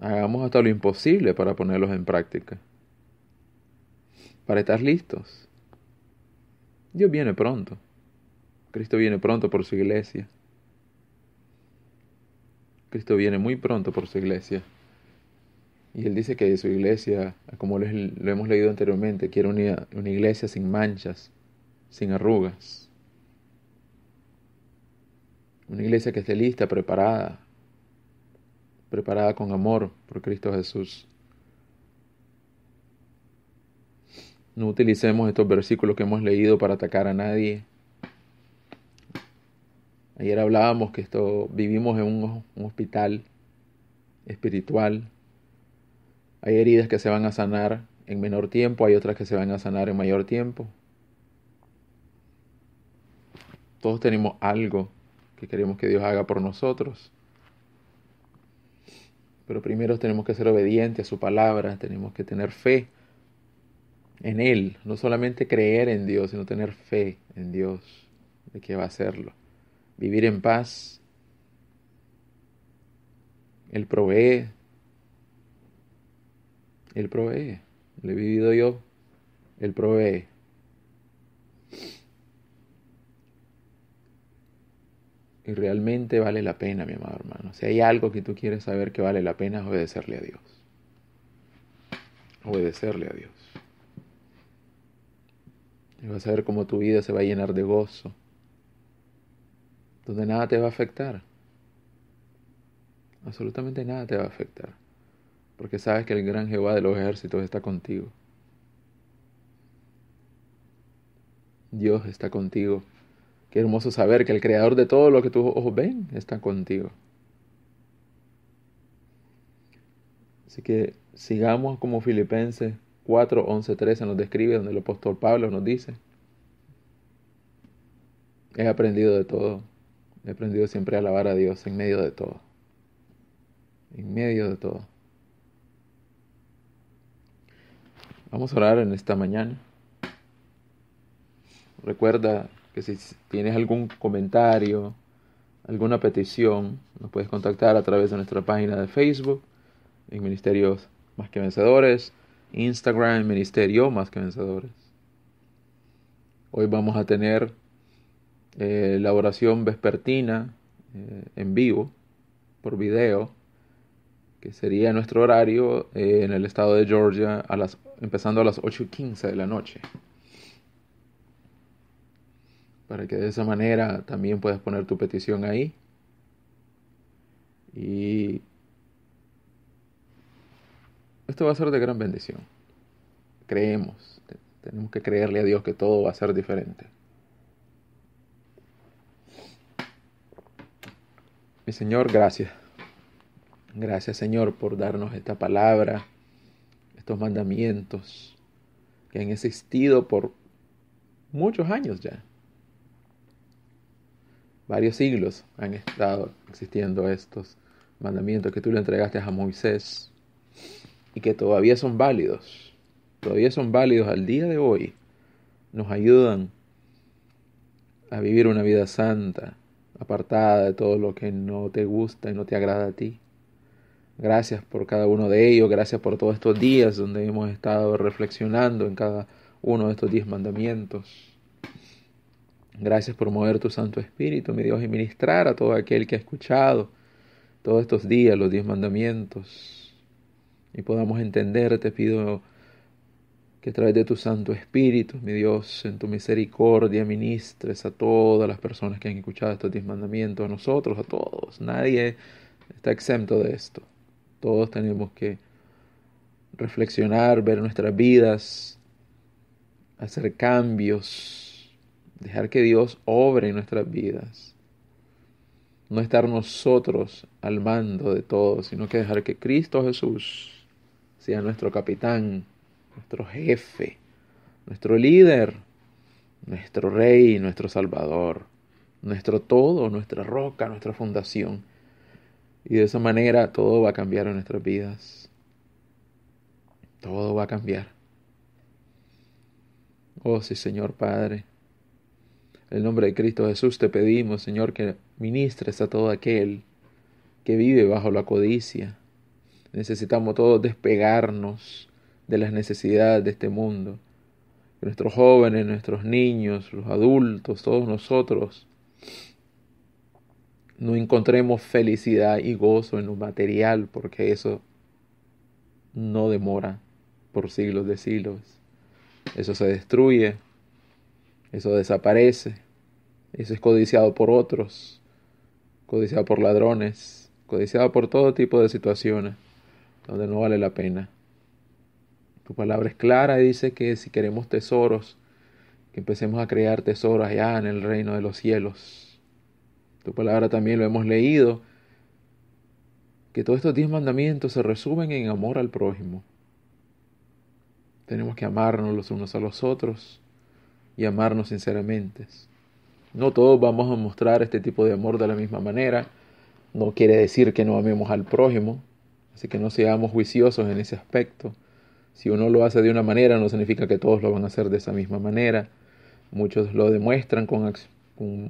Hagamos hasta lo imposible para ponerlos en práctica. Para estar listos. Dios viene pronto. Cristo viene pronto por su iglesia. Cristo viene muy pronto por su iglesia. Y él dice que su iglesia, como lo, hemos leído anteriormente, quiere una iglesia sin manchas, sin arrugas. Una iglesia que esté lista, preparada, preparada con amor por Cristo Jesús. No utilicemos estos versículos que hemos leído para atacar a nadie. Ayer hablábamos que esto, vivimos en un, un hospital espiritual. Hay heridas que se van a sanar en menor tiempo, hay otras que se van a sanar en mayor tiempo. Todos tenemos algo que queremos que Dios haga por nosotros. Pero primero tenemos que ser obedientes a su palabra, tenemos que tener fe en Él, no solamente creer en Dios, sino tener fe en Dios de que va a hacerlo. Vivir en paz. Él provee. Él provee. Lo he vivido yo. Él provee. Y realmente vale la pena, mi amado hermano. Si hay algo que tú quieres saber que vale la pena, es obedecerle a Dios. Obedecerle a Dios. Y vas a ver cómo tu vida se va a llenar de gozo, donde nada te va a afectar. Absolutamente nada te va a afectar, porque sabes que el gran Jehová de los ejércitos está contigo. Dios está contigo. Qué hermoso saber que el creador de todo lo que tus ojos ven está contigo. Así que sigamos como filipenses 4, 11, 13 nos describe, donde el apóstol Pablo nos dice, he aprendido de todo, he aprendido siempre a alabar a Dios en medio de todo, en medio de todo. Vamos a orar en esta mañana. Recuerda que si tienes algún comentario, alguna petición, nos puedes contactar a través de nuestra página de Facebook, en Ministerios Más que Vencedores Instagram, Ministerio Más que Vencedores. Hoy vamos a tener eh, la oración vespertina eh, en vivo, por video, que sería nuestro horario eh, en el estado de Georgia, a las, empezando a las 8.15 de la noche. Para que de esa manera también puedas poner tu petición ahí. Y esto va a ser de gran bendición. Creemos, tenemos que creerle a Dios que todo va a ser diferente. Mi Señor, gracias. Gracias Señor por darnos esta palabra, estos mandamientos que han existido por muchos años ya. Varios siglos han estado existiendo estos mandamientos que tú le entregaste a Moisés y que todavía son válidos, todavía son válidos al día de hoy, nos ayudan a vivir una vida santa, apartada de todo lo que no te gusta y no te agrada a ti. Gracias por cada uno de ellos, gracias por todos estos días donde hemos estado reflexionando en cada uno de estos diez mandamientos. Gracias por mover tu Santo Espíritu, mi Dios, y ministrar a todo aquel que ha escuchado todos estos días los diez mandamientos y podamos entender. Te pido que a través de tu Santo Espíritu, mi Dios, en tu misericordia, ministres a todas las personas que han escuchado estos diez mandamientos, a nosotros, a todos. Nadie está exento de esto. Todos tenemos que reflexionar, ver nuestras vidas, hacer cambios, dejar que Dios obre en nuestras vidas. No estar nosotros al mando de todo, sino que dejar que Cristo Jesús sea nuestro capitán, nuestro jefe, nuestro líder, nuestro rey, nuestro salvador, nuestro todo, nuestra roca, nuestra fundación. Y de esa manera todo va a cambiar en nuestras vidas. Todo va a cambiar. Oh sí, Señor Padre. En el nombre de Cristo Jesús te pedimos, Señor, que ministres a todo aquel que vive bajo la codicia, Necesitamos todos despegarnos de las necesidades de este mundo. Nuestros jóvenes, nuestros niños, los adultos, todos nosotros, no encontremos felicidad y gozo en lo material, porque eso no demora por siglos de siglos. Eso se destruye, eso desaparece, eso es codiciado por otros, codiciado por ladrones, codiciado por todo tipo de situaciones donde no vale la pena. Tu palabra es clara y dice que si queremos tesoros, que empecemos a crear tesoros allá en el reino de los cielos. Tu palabra también lo hemos leído, que todos estos diez mandamientos se resumen en amor al prójimo. Tenemos que amarnos los unos a los otros y amarnos sinceramente. No todos vamos a mostrar este tipo de amor de la misma manera. No quiere decir que no amemos al prójimo, Así que no seamos juiciosos en ese aspecto. Si uno lo hace de una manera, no significa que todos lo van a hacer de esa misma manera. Muchos lo demuestran con,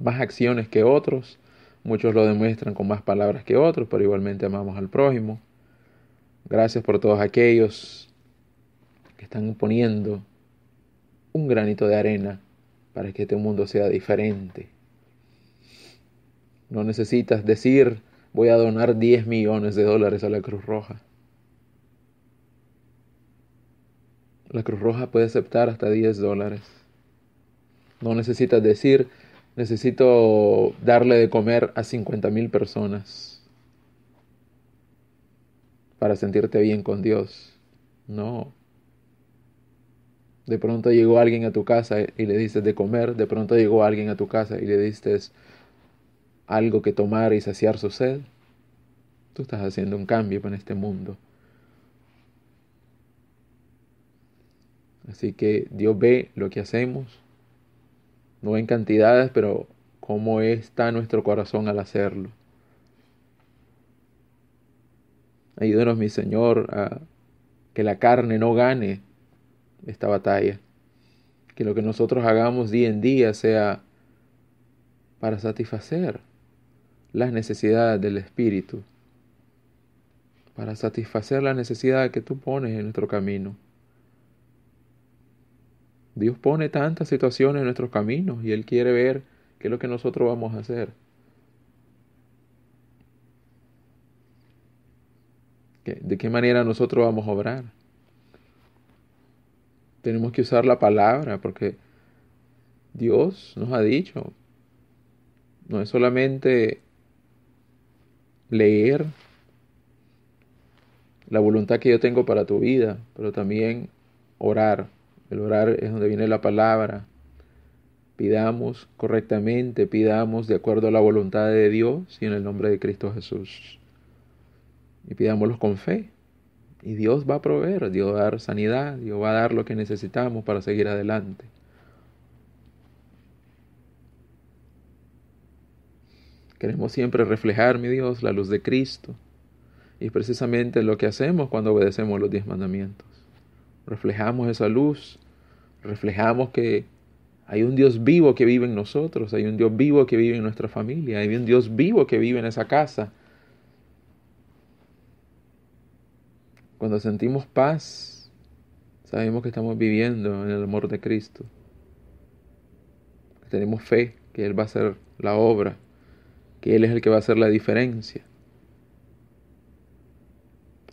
más acciones que otros, muchos lo demuestran con más palabras que otros, pero igualmente amamos al prójimo. Gracias por todos aquellos que están poniendo un granito de arena para que este mundo sea diferente. No necesitas decir voy a donar 10 millones de dólares a la Cruz Roja. La Cruz Roja puede aceptar hasta 10 dólares. No necesitas decir, necesito darle de comer a 50 mil personas para sentirte bien con Dios. No. De pronto llegó alguien a tu casa y le dices de comer, de pronto llegó alguien a tu casa y le dices algo que tomar y saciar su sed, tú estás haciendo un cambio en este mundo. Así que Dios ve lo que hacemos, no en cantidades, pero cómo está nuestro corazón al hacerlo. Ayúdenos, mi Señor, a que la carne no gane esta batalla. Que lo que nosotros hagamos día en día sea para satisfacer las necesidades del Espíritu, para satisfacer la necesidad que tú pones en nuestro camino. Dios pone tantas situaciones en nuestros caminos y Él quiere ver qué es lo que nosotros vamos a hacer. ¿De qué manera nosotros vamos a obrar? Tenemos que usar la palabra porque Dios nos ha dicho, no es solamente leer la voluntad que yo tengo para tu vida, pero también orar. El orar es donde viene la palabra. Pidamos correctamente, pidamos de acuerdo a la voluntad de Dios y en el nombre de Cristo Jesús. Y pidámoslos con fe. Y Dios va a proveer, Dios va a dar sanidad, Dios va a dar lo que necesitamos para seguir adelante. Queremos siempre reflejar, mi Dios, la luz de Cristo. Y es precisamente lo que hacemos cuando obedecemos los diez mandamientos. Reflejamos esa luz, reflejamos que hay un Dios vivo que vive en nosotros, hay un Dios vivo que vive en nuestra familia, hay un Dios vivo que vive en esa casa. Cuando sentimos paz, sabemos que estamos viviendo en el amor de Cristo. Tenemos fe que Él va a hacer la obra que Él es el que va a hacer la diferencia.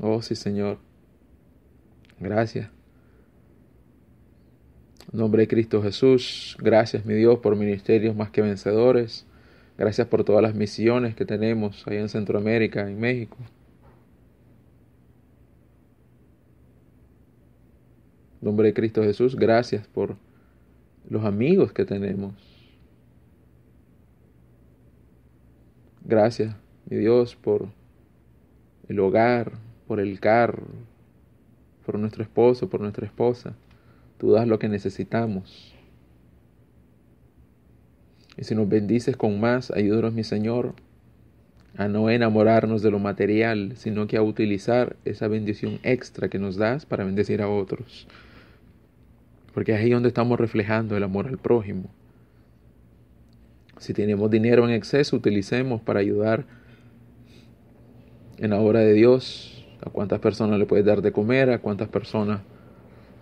Oh, sí, Señor. Gracias. nombre de Cristo Jesús, gracias mi Dios por ministerios más que vencedores. Gracias por todas las misiones que tenemos ahí en Centroamérica, en México. nombre de Cristo Jesús, gracias por los amigos que tenemos Gracias, mi Dios, por el hogar, por el carro, por nuestro esposo, por nuestra esposa. Tú das lo que necesitamos. Y si nos bendices con más, ayúdanos, mi Señor, a no enamorarnos de lo material, sino que a utilizar esa bendición extra que nos das para bendecir a otros. Porque es ahí donde estamos reflejando el amor al prójimo. Si tenemos dinero en exceso, utilicemos para ayudar en la obra de Dios. A cuántas personas le puedes dar de comer, a cuántas personas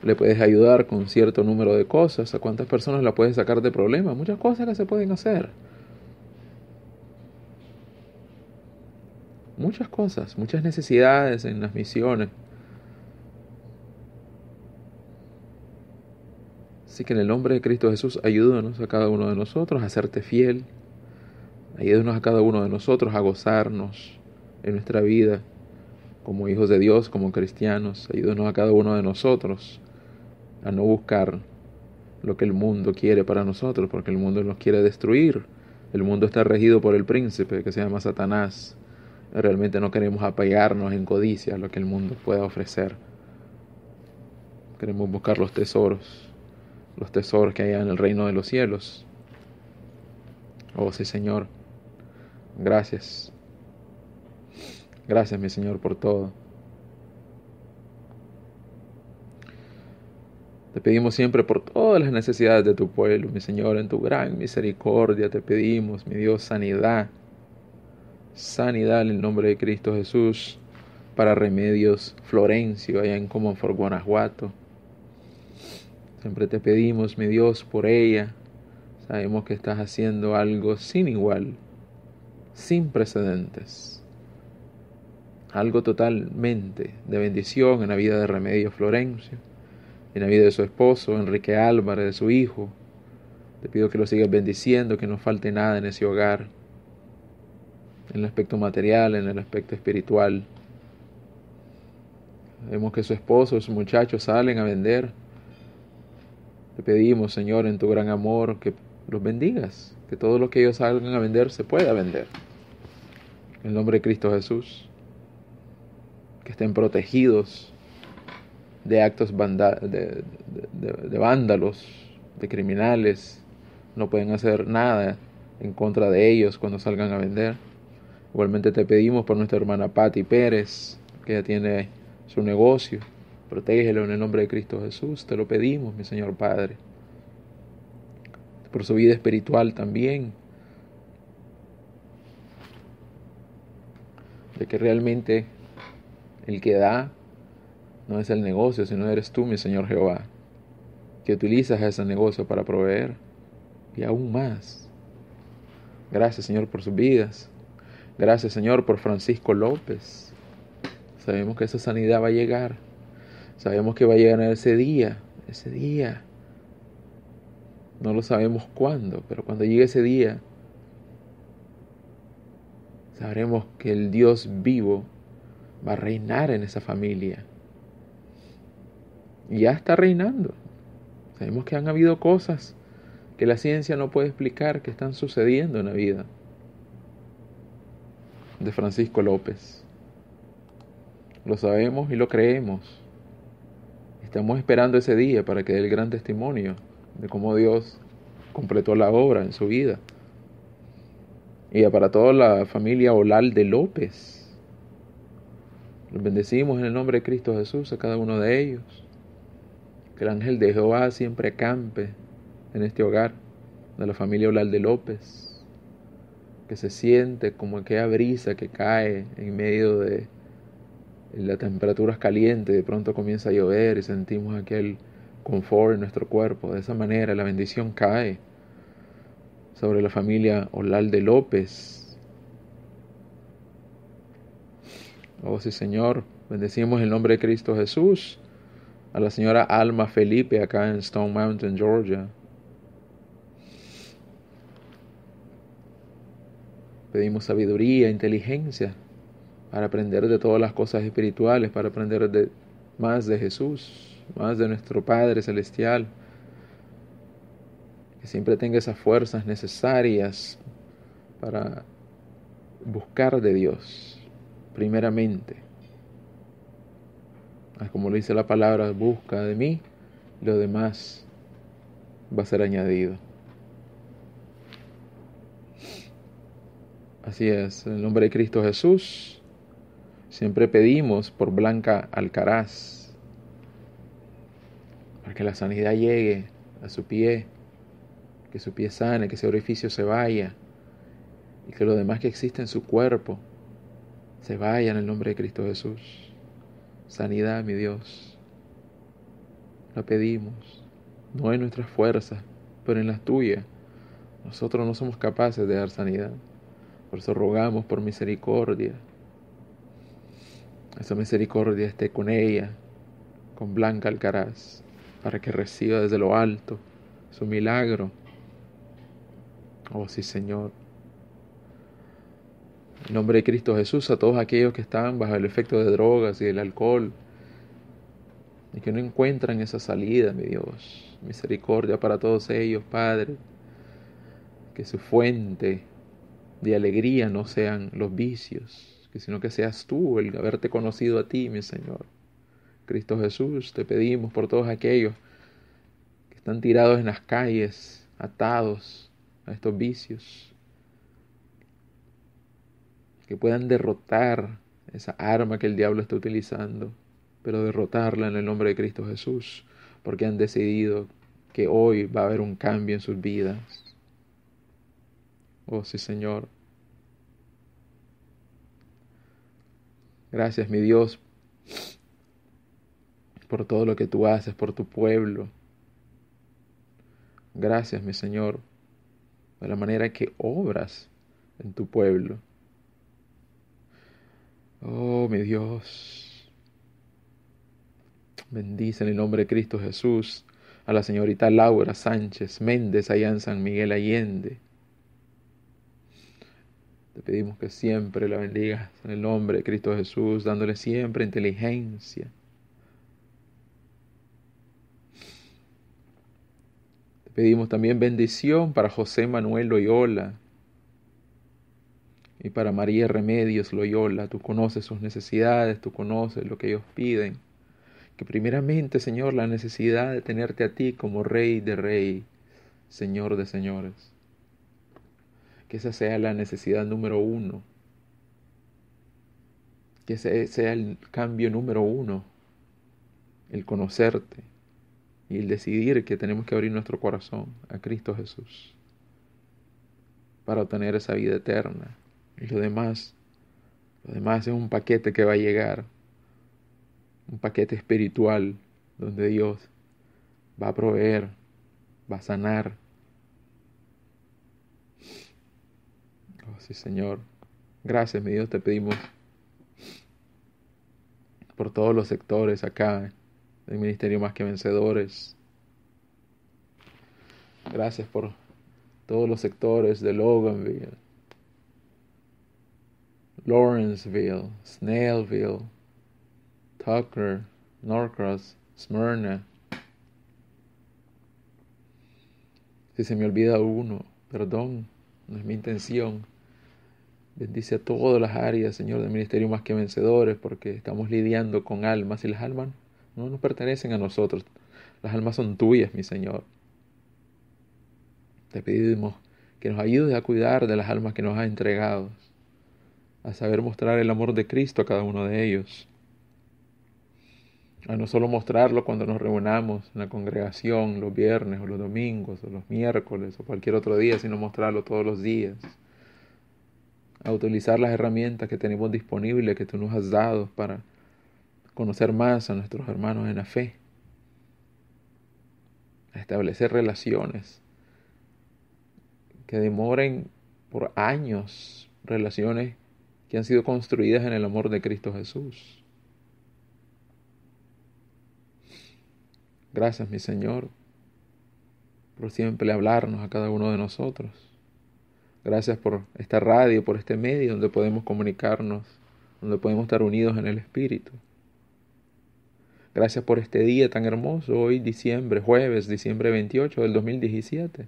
le puedes ayudar con cierto número de cosas, a cuántas personas la puedes sacar de problemas, muchas cosas que se pueden hacer. Muchas cosas, muchas necesidades en las misiones. Así que en el nombre de Cristo Jesús, ayúdanos a cada uno de nosotros a hacerte fiel. Ayúdanos a cada uno de nosotros a gozarnos en nuestra vida como hijos de Dios, como cristianos. Ayúdanos a cada uno de nosotros a no buscar lo que el mundo quiere para nosotros, porque el mundo nos quiere destruir. El mundo está regido por el príncipe que se llama Satanás. Realmente no queremos apegarnos en codicia a lo que el mundo pueda ofrecer. Queremos buscar los tesoros los tesoros que hay en el reino de los cielos. Oh sí, Señor. Gracias. Gracias, mi Señor, por todo. Te pedimos siempre por todas las necesidades de tu pueblo, mi Señor, en tu gran misericordia te pedimos, mi Dios, sanidad. Sanidad en el nombre de Cristo Jesús para Remedios Florencio, allá en Comonfort, Guanajuato. Siempre te pedimos, mi Dios, por ella. Sabemos que estás haciendo algo sin igual, sin precedentes. Algo totalmente de bendición en la vida de Remedio Florencio, en la vida de su esposo, Enrique Álvarez, de su hijo. Te pido que lo sigas bendiciendo, que no falte nada en ese hogar, en el aspecto material, en el aspecto espiritual. Vemos que su esposo, su muchacho salen a vender te pedimos, Señor, en tu gran amor, que los bendigas, que todo lo que ellos salgan a vender se pueda vender. En el nombre de Cristo Jesús, que estén protegidos de actos de, vándalos, de criminales. No pueden hacer nada en contra de ellos cuando salgan a vender. Igualmente te pedimos por nuestra hermana Patti Pérez, que ya tiene su negocio Protégelo en el nombre de Cristo Jesús, te lo pedimos, mi Señor Padre. Por su vida espiritual también. De que realmente el que da no es el negocio, sino eres tú, mi Señor Jehová, que utilizas ese negocio para proveer y aún más. Gracias, Señor, por sus vidas. Gracias, Señor, por Francisco López. Sabemos que esa sanidad va a llegar Sabemos que va a llegar ese día, ese día. No lo sabemos cuándo, pero cuando llegue ese día, sabremos que el Dios vivo va a reinar en esa familia. Y ya está reinando. Sabemos que han habido cosas que la ciencia no puede explicar que están sucediendo en la vida de Francisco López. Lo sabemos y lo creemos. Estamos esperando ese día para que dé el gran testimonio de cómo Dios completó la obra en su vida. Y para toda la familia Olal de López, los bendecimos en el nombre de Cristo Jesús a cada uno de ellos. Que el ángel de Jehová siempre campe en este hogar de la familia Olal de López, que se siente como aquella brisa que cae en medio de la temperatura es caliente, de pronto comienza a llover y sentimos aquel confort en nuestro cuerpo. De esa manera la bendición cae sobre la familia Olalde López. Oh sí, Señor, bendecimos el nombre de Cristo Jesús. A la señora Alma Felipe acá en Stone Mountain, Georgia. Pedimos sabiduría, inteligencia para aprender de todas las cosas espirituales, para aprender de, más de Jesús, más de nuestro Padre Celestial. Que siempre tenga esas fuerzas necesarias para buscar de Dios, primeramente. Ah, como lo dice la palabra, busca de mí, lo demás va a ser añadido. Así es, en el nombre de Cristo Jesús. Siempre pedimos por Blanca Alcaraz, para que la sanidad llegue a su pie, que su pie sane, que ese orificio se vaya y que lo demás que existe en su cuerpo se vaya en el nombre de Cristo Jesús. Sanidad, mi Dios, la pedimos, no en nuestras fuerzas, pero en las tuyas. Nosotros no somos capaces de dar sanidad, por eso rogamos por misericordia esa misericordia esté con ella, con Blanca Alcaraz, para que reciba desde lo alto su milagro. Oh sí, Señor. En nombre de Cristo Jesús, a todos aquellos que están bajo el efecto de drogas y del alcohol y que no encuentran esa salida, mi Dios. Misericordia para todos ellos, Padre. Que su fuente de alegría no sean los vicios que sino que seas tú el haberte conocido a ti, mi Señor. Cristo Jesús, te pedimos por todos aquellos que están tirados en las calles, atados a estos vicios, que puedan derrotar esa arma que el diablo está utilizando, pero derrotarla en el nombre de Cristo Jesús, porque han decidido que hoy va a haber un cambio en sus vidas. Oh sí, Señor. Gracias, mi Dios, por todo lo que tú haces, por tu pueblo. Gracias, mi Señor, de la manera que obras en tu pueblo. Oh, mi Dios. Bendice en el nombre de Cristo Jesús a la señorita Laura Sánchez Méndez allá en San Miguel Allende. Te pedimos que siempre la bendigas en el nombre de Cristo Jesús, dándole siempre inteligencia. Te pedimos también bendición para José Manuel Loyola y para María Remedios Loyola. Tú conoces sus necesidades, tú conoces lo que ellos piden. Que primeramente, Señor, la necesidad de tenerte a ti como Rey de Rey, Señor de Señores que esa sea la necesidad número uno, que ese sea el cambio número uno, el conocerte y el decidir que tenemos que abrir nuestro corazón a Cristo Jesús para obtener esa vida eterna. Y lo demás, lo demás es un paquete que va a llegar, un paquete espiritual donde Dios va a proveer, va a sanar, sí Señor. Gracias, mi Dios, te pedimos por todos los sectores acá, del Ministerio Más que Vencedores. Gracias por todos los sectores de Loganville, Lawrenceville, Snailville, Tucker, Norcross, Smyrna. Si se me olvida uno, perdón, no es mi intención. Bendice a todas las áreas, Señor, del ministerio más que vencedores, porque estamos lidiando con almas y las almas no nos pertenecen a nosotros. Las almas son tuyas, mi Señor. Te pedimos que nos ayudes a cuidar de las almas que nos has entregado, a saber mostrar el amor de Cristo a cada uno de ellos, a no solo mostrarlo cuando nos reunamos en la congregación los viernes o los domingos o los miércoles o cualquier otro día, sino mostrarlo todos los días a utilizar las herramientas que tenemos disponibles, que tú nos has dado para conocer más a nuestros hermanos en la fe, a establecer relaciones que demoren por años, relaciones que han sido construidas en el amor de Cristo Jesús. Gracias, mi Señor, por siempre hablarnos a cada uno de nosotros. Gracias por esta radio, por este medio donde podemos comunicarnos, donde podemos estar unidos en el Espíritu. Gracias por este día tan hermoso, hoy diciembre, jueves, diciembre 28 del 2017.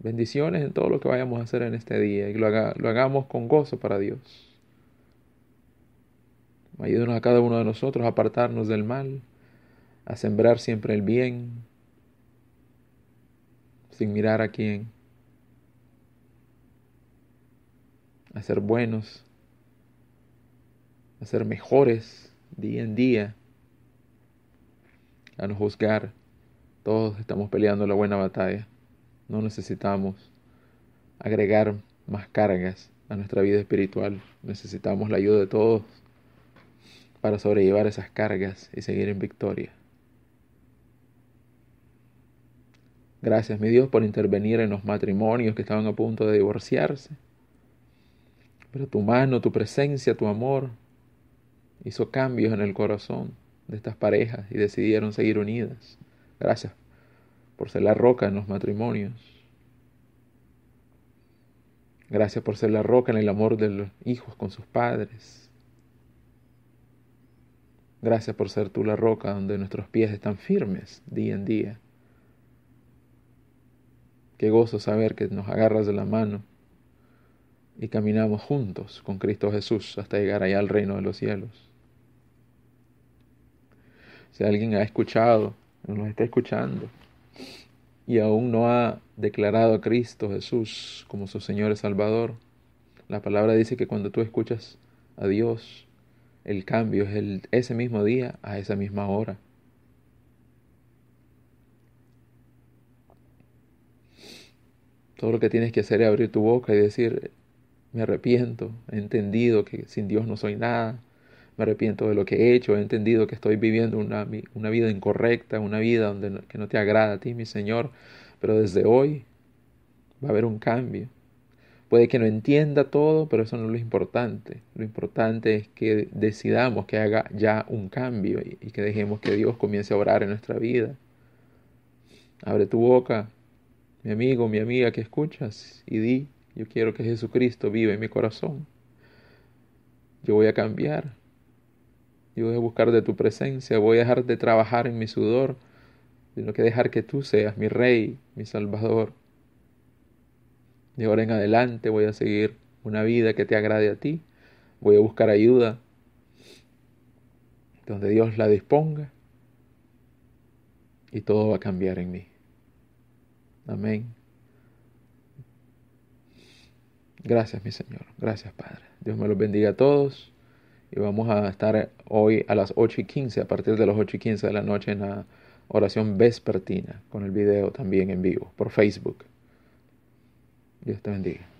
Bendiciones en todo lo que vayamos a hacer en este día y lo, hagamos con gozo para Dios. Ayúdenos a cada uno de nosotros a apartarnos del mal, a sembrar siempre el bien, sin mirar a quién. a ser buenos, a ser mejores día en día, a no juzgar. Todos estamos peleando la buena batalla. No necesitamos agregar más cargas a nuestra vida espiritual. Necesitamos la ayuda de todos para sobrellevar esas cargas y seguir en victoria. Gracias, mi Dios, por intervenir en los matrimonios que estaban a punto de divorciarse. Pero tu mano, tu presencia, tu amor hizo cambios en el corazón de estas parejas y decidieron seguir unidas. Gracias por ser la roca en los matrimonios. Gracias por ser la roca en el amor de los hijos con sus padres. Gracias por ser tú la roca donde nuestros pies están firmes día en día. Qué gozo saber que nos agarras de la mano y caminamos juntos con Cristo Jesús hasta llegar allá al reino de los cielos. Si alguien ha escuchado, nos está escuchando, y aún no ha declarado a Cristo Jesús como su Señor y Salvador, la palabra dice que cuando tú escuchas a Dios, el cambio es el, ese mismo día a esa misma hora. Todo lo que tienes que hacer es abrir tu boca y decir, me arrepiento, he entendido que sin Dios no soy nada, me arrepiento de lo que he hecho, he entendido que estoy viviendo una, una vida incorrecta, una vida donde que no te agrada a ti, mi Señor, pero desde hoy va a haber un cambio. Puede que no entienda todo, pero eso no es lo importante. Lo importante es que decidamos que haga ya un cambio y que dejemos que Dios comience a orar en nuestra vida. Abre tu boca, mi amigo, mi amiga que escuchas, y di, yo quiero que Jesucristo viva en mi corazón. Yo voy a cambiar. Yo voy a buscar de tu presencia. Voy a dejar de trabajar en mi sudor, sino que dejar que tú seas mi rey, mi salvador. De ahora en adelante voy a seguir una vida que te agrade a ti. Voy a buscar ayuda donde Dios la disponga y todo va a cambiar en mí. Amén. Gracias, mi Señor. Gracias, Padre. Dios me los bendiga a todos. Y vamos a estar hoy a las 8 y 15, a partir de las 8 y 15 de la noche, en la oración vespertina, con el video también en vivo, por Facebook. Dios te bendiga.